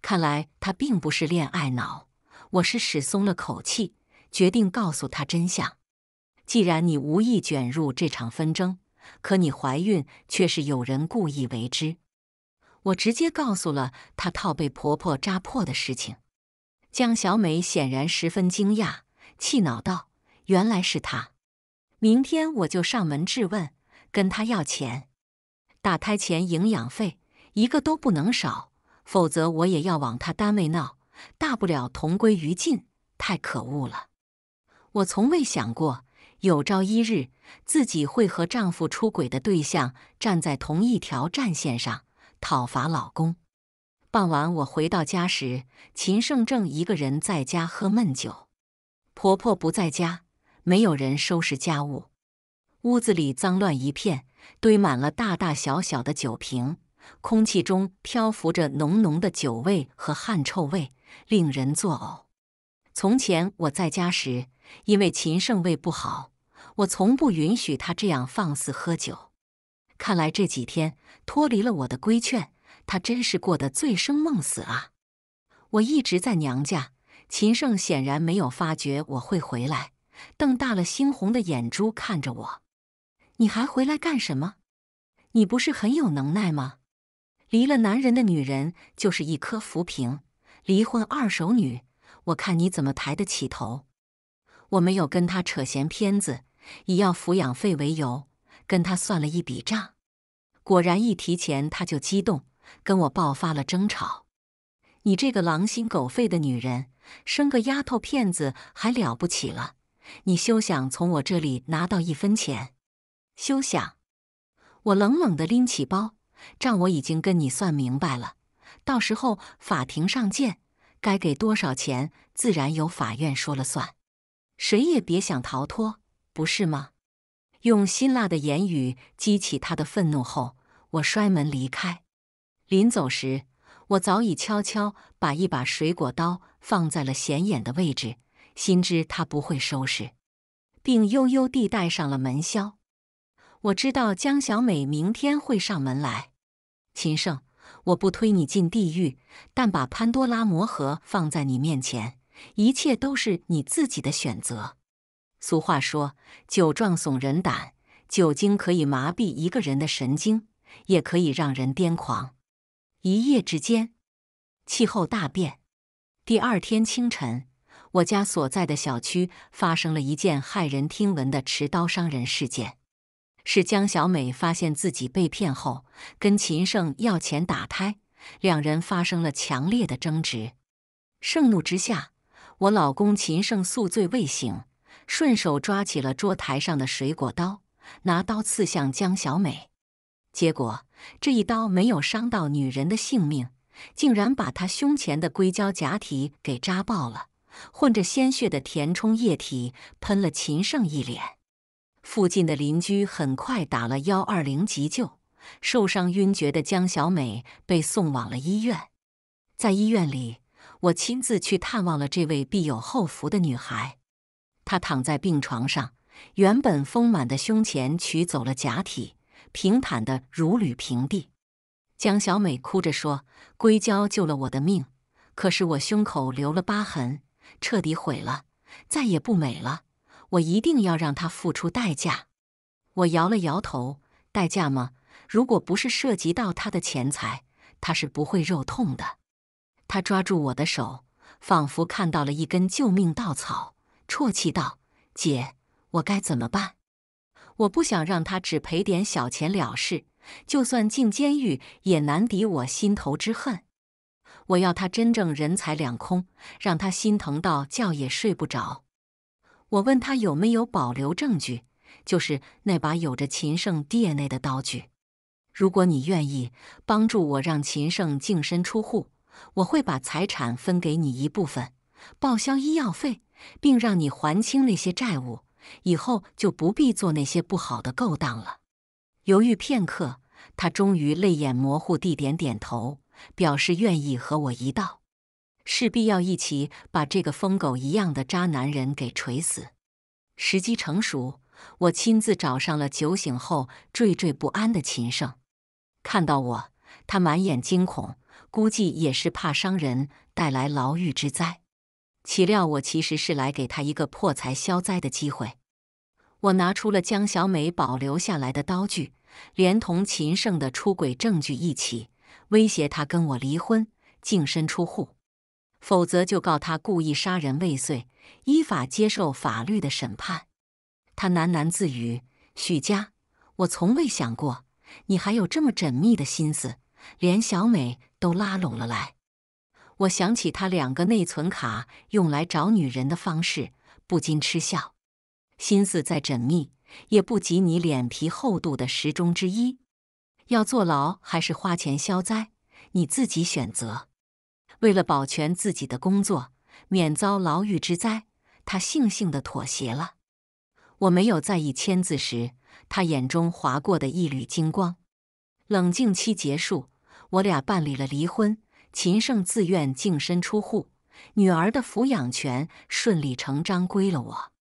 看来他并不是恋爱脑，我是始松了口气，决定告诉他真相。既然你无意卷入这场纷争，可你怀孕却是有人故意为之，我直接告诉了她套被婆婆扎破的事情。江小美显然十分惊讶，气恼道：“原来是她！明天我就上门质问，跟她要钱。打胎钱、营养费一个都不能少，否则我也要往她单位闹，大不了同归于尽！太可恶了！我从未想过。”有朝一日，自己会和丈夫出轨的对象站在同一条战线上，讨伐老公。傍晚我回到家时，秦胜正一个人在家喝闷酒，婆婆不在家，没有人收拾家务，屋子里脏乱一片，堆满了大大小小的酒瓶，空气中漂浮着浓浓的酒味和汗臭味，令人作呕。从前我在家时，因为秦胜胃不好。我从不允许他这样放肆喝酒。看来这几天脱离了我的规劝，他真是过得醉生梦死啊！我一直在娘家，秦胜显然没有发觉我会回来，瞪大了猩红的眼珠看着我。你还回来干什么？你不是很有能耐吗？离了男人的女人就是一颗浮萍，离婚二手女，我看你怎么抬得起头！我没有跟他扯闲片子。以要抚养费为由，跟他算了一笔账，果然一提钱他就激动，跟我爆发了争吵。你这个狼心狗肺的女人，生个丫头片子还了不起了，你休想从我这里拿到一分钱，休想！我冷冷地拎起包，账我已经跟你算明白了，到时候法庭上见，该给多少钱自然由法院说了算，谁也别想逃脱。不是吗？用辛辣的言语激起他的愤怒后，我摔门离开。临走时，我早已悄悄把一把水果刀放在了显眼的位置，心知他不会收拾，并悠悠地带上了门销。我知道江小美明天会上门来。秦胜，我不推你进地狱，但把潘多拉魔盒放在你面前，一切都是你自己的选择。俗话说：“酒壮怂人胆。”酒精可以麻痹一个人的神经，也可以让人癫狂。一夜之间，气候大变。第二天清晨，我家所在的小区发生了一件骇人听闻的持刀伤人事件。是江小美发现自己被骗后，跟秦胜要钱打胎，两人发生了强烈的争执。盛怒之下，我老公秦胜宿醉未醒。顺手抓起了桌台上的水果刀，拿刀刺向江小美。结果这一刀没有伤到女人的性命，竟然把她胸前的硅胶假体给扎爆了，混着鲜血的填充液体喷了秦胜一脸。附近的邻居很快打了幺二零急救，受伤晕厥的江小美被送往了医院。在医院里，我亲自去探望了这位必有后福的女孩。她躺在病床上，原本丰满的胸前取走了假体，平坦的如履平地。江小美哭着说：“硅胶救了我的命，可是我胸口留了疤痕，彻底毁了，再也不美了。我一定要让他付出代价。”我摇了摇头：“代价吗？如果不是涉及到他的钱财，他是不会肉痛的。”他抓住我的手，仿佛看到了一根救命稻草。啜泣道：“姐，我该怎么办？我不想让他只赔点小钱了事，就算进监狱也难抵我心头之恨。我要他真正人财两空，让他心疼到觉也睡不着。我问他有没有保留证据，就是那把有着秦胜 DNA 的刀具。如果你愿意帮助我让秦胜净身出户，我会把财产分给你一部分。”报销医药费，并让你还清那些债务，以后就不必做那些不好的勾当了。犹豫片刻，他终于泪眼模糊地点点头，表示愿意和我一道，势必要一起把这个疯狗一样的渣男人给锤死。时机成熟，我亲自找上了酒醒后惴惴不安的秦胜。看到我，他满眼惊恐，估计也是怕伤人带来牢狱之灾。岂料我其实是来给他一个破财消灾的机会。我拿出了江小美保留下来的刀具，连同秦胜的出轨证据一起，威胁他跟我离婚，净身出户，否则就告他故意杀人未遂，依法接受法律的审判。他喃喃自语：“许佳，我从未想过你还有这么缜密的心思，连小美都拉拢了来。”我想起他两个内存卡用来找女人的方式，不禁嗤笑。心思再缜密，也不及你脸皮厚度的十中之一。要坐牢还是花钱消灾，你自己选择。为了保全自己的工作，免遭牢狱之灾，他悻悻地妥协了。我没有在意签字时他眼中划过的一缕金光。冷静期结束，我俩办理了离婚。秦胜自愿净身出户，女儿的抚养权顺理成章归了我。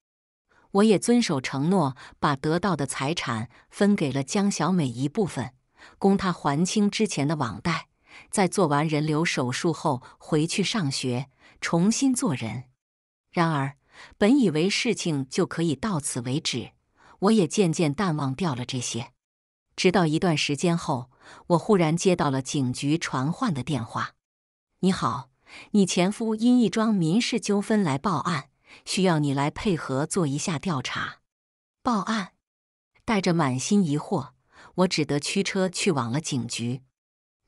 我也遵守承诺，把得到的财产分给了江小美一部分，供她还清之前的网贷。在做完人流手术后，回去上学，重新做人。然而，本以为事情就可以到此为止，我也渐渐淡忘掉了这些。直到一段时间后，我忽然接到了警局传唤的电话。你好，你前夫因一桩民事纠纷来报案，需要你来配合做一下调查。报案，带着满心疑惑，我只得驱车去往了警局。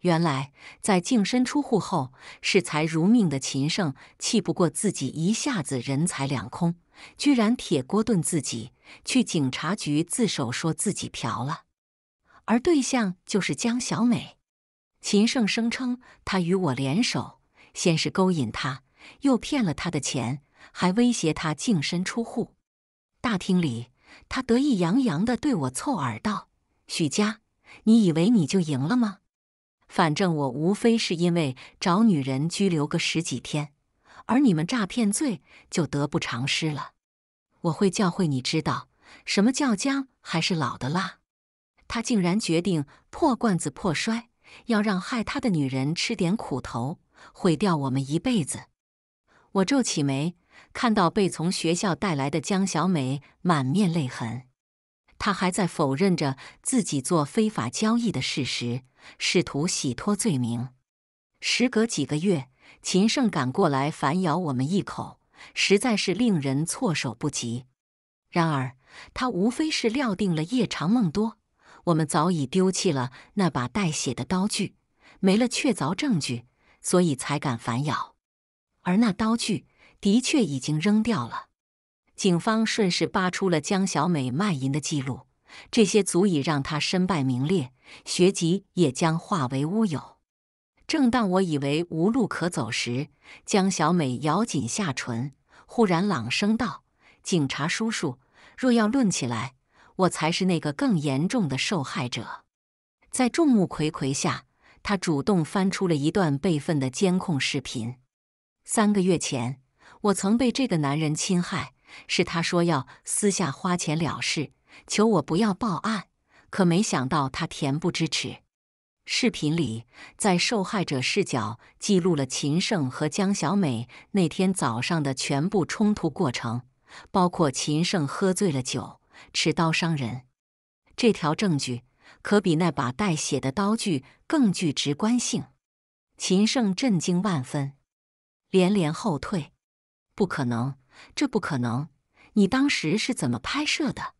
原来，在净身出户后，视财如命的秦胜气不过自己一下子人财两空，居然铁锅炖自己，去警察局自首，说自己嫖了，而对象就是江小美。秦胜声称，他与我联手，先是勾引他，又骗了他的钱，还威胁他净身出户。大厅里，他得意洋洋地对我凑耳道：“许佳，你以为你就赢了吗？反正我无非是因为找女人拘留个十几天，而你们诈骗罪就得不偿失了。我会教会你知道什么叫姜还是老的辣。”他竟然决定破罐子破摔。要让害他的女人吃点苦头，毁掉我们一辈子。我皱起眉，看到被从学校带来的江小美满面泪痕，她还在否认着自己做非法交易的事实，试图洗脱罪名。时隔几个月，秦胜赶过来反咬我们一口，实在是令人措手不及。然而，他无非是料定了夜长梦多。我们早已丢弃了那把带血的刀具，没了确凿证据，所以才敢反咬。而那刀具的确已经扔掉了。警方顺势扒出了江小美卖淫的记录，这些足以让她身败名裂，学籍也将化为乌有。正当我以为无路可走时，江小美咬紧下唇，忽然朗声道：“警察叔叔，若要论起来……”我才是那个更严重的受害者。在众目睽睽下，他主动翻出了一段备份的监控视频。三个月前，我曾被这个男人侵害，是他说要私下花钱了事，求我不要报案。可没想到他恬不知耻。视频里，在受害者视角记录了秦胜和江小美那天早上的全部冲突过程，包括秦胜喝醉了酒。持刀伤人，这条证据可比那把带血的刀具更具直观性。秦胜震惊万分，连连后退。不可能，这不可能！你当时是怎么拍摄的？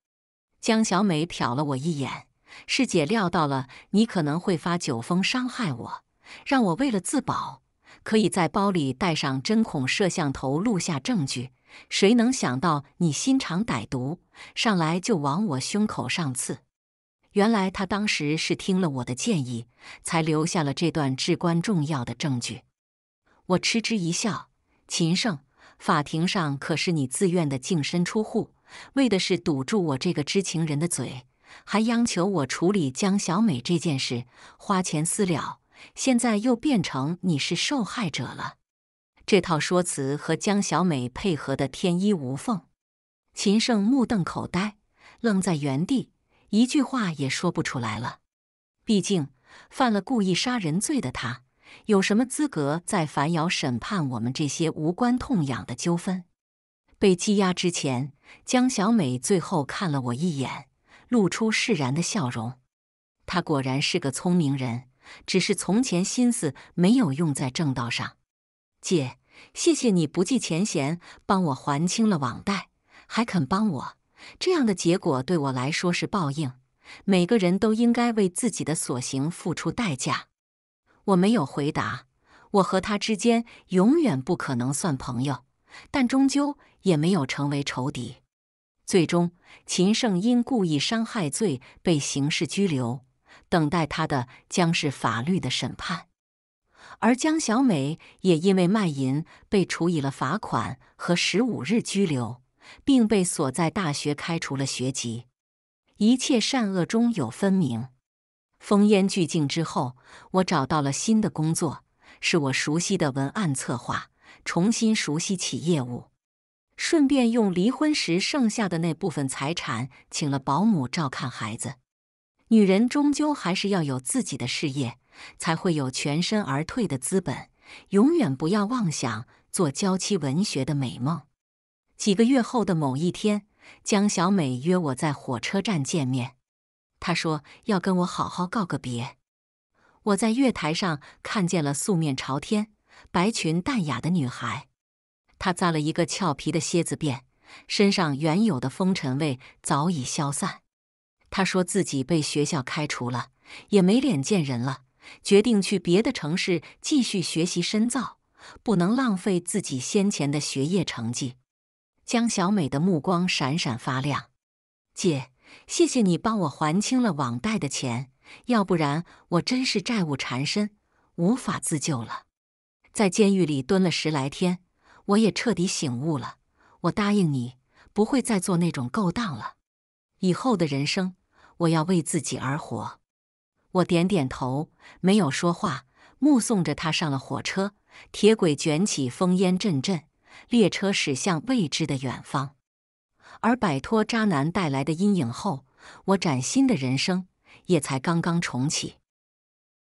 江小美瞟了我一眼，师姐料到了你可能会发酒疯伤害我，让我为了自保，可以在包里带上针孔摄像头录下证据。谁能想到你心肠歹毒，上来就往我胸口上刺？原来他当时是听了我的建议，才留下了这段至关重要的证据。我嗤之一笑，秦胜，法庭上可是你自愿的净身出户，为的是堵住我这个知情人的嘴，还央求我处理江小美这件事，花钱私了。现在又变成你是受害者了。这套说辞和江小美配合的天衣无缝，秦胜目瞪口呆，愣在原地，一句话也说不出来了。毕竟犯了故意杀人罪的他，有什么资格再反咬审判我们这些无关痛痒的纠纷？被羁押之前，江小美最后看了我一眼，露出释然的笑容。他果然是个聪明人，只是从前心思没有用在正道上。姐，谢谢你不计前嫌帮我还清了网贷，还肯帮我，这样的结果对我来说是报应。每个人都应该为自己的所行付出代价。我没有回答，我和他之间永远不可能算朋友，但终究也没有成为仇敌。最终，秦胜因故意伤害罪被刑事拘留，等待他的将是法律的审判。而江小美也因为卖淫被处以了罚款和十五日拘留，并被所在大学开除了学籍。一切善恶终有分明。烽烟俱静之后，我找到了新的工作，是我熟悉的文案策划，重新熟悉起业务。顺便用离婚时剩下的那部分财产，请了保姆照看孩子。女人终究还是要有自己的事业。才会有全身而退的资本。永远不要妄想做娇妻文学的美梦。几个月后的某一天，江小美约我在火车站见面。她说要跟我好好告个别。我在月台上看见了素面朝天、白裙淡雅的女孩。她扎了一个俏皮的蝎子辫，身上原有的风尘味早已消散。她说自己被学校开除了，也没脸见人了。决定去别的城市继续学习深造，不能浪费自己先前的学业成绩。江小美的目光闪闪发亮，姐，谢谢你帮我还清了网贷的钱，要不然我真是债务缠身，无法自救了。在监狱里蹲了十来天，我也彻底醒悟了。我答应你，不会再做那种勾当了。以后的人生，我要为自己而活。我点点头，没有说话，目送着他上了火车。铁轨卷起风烟阵阵，列车驶向未知的远方。而摆脱渣男带来的阴影后，我崭新的人生也才刚刚重启。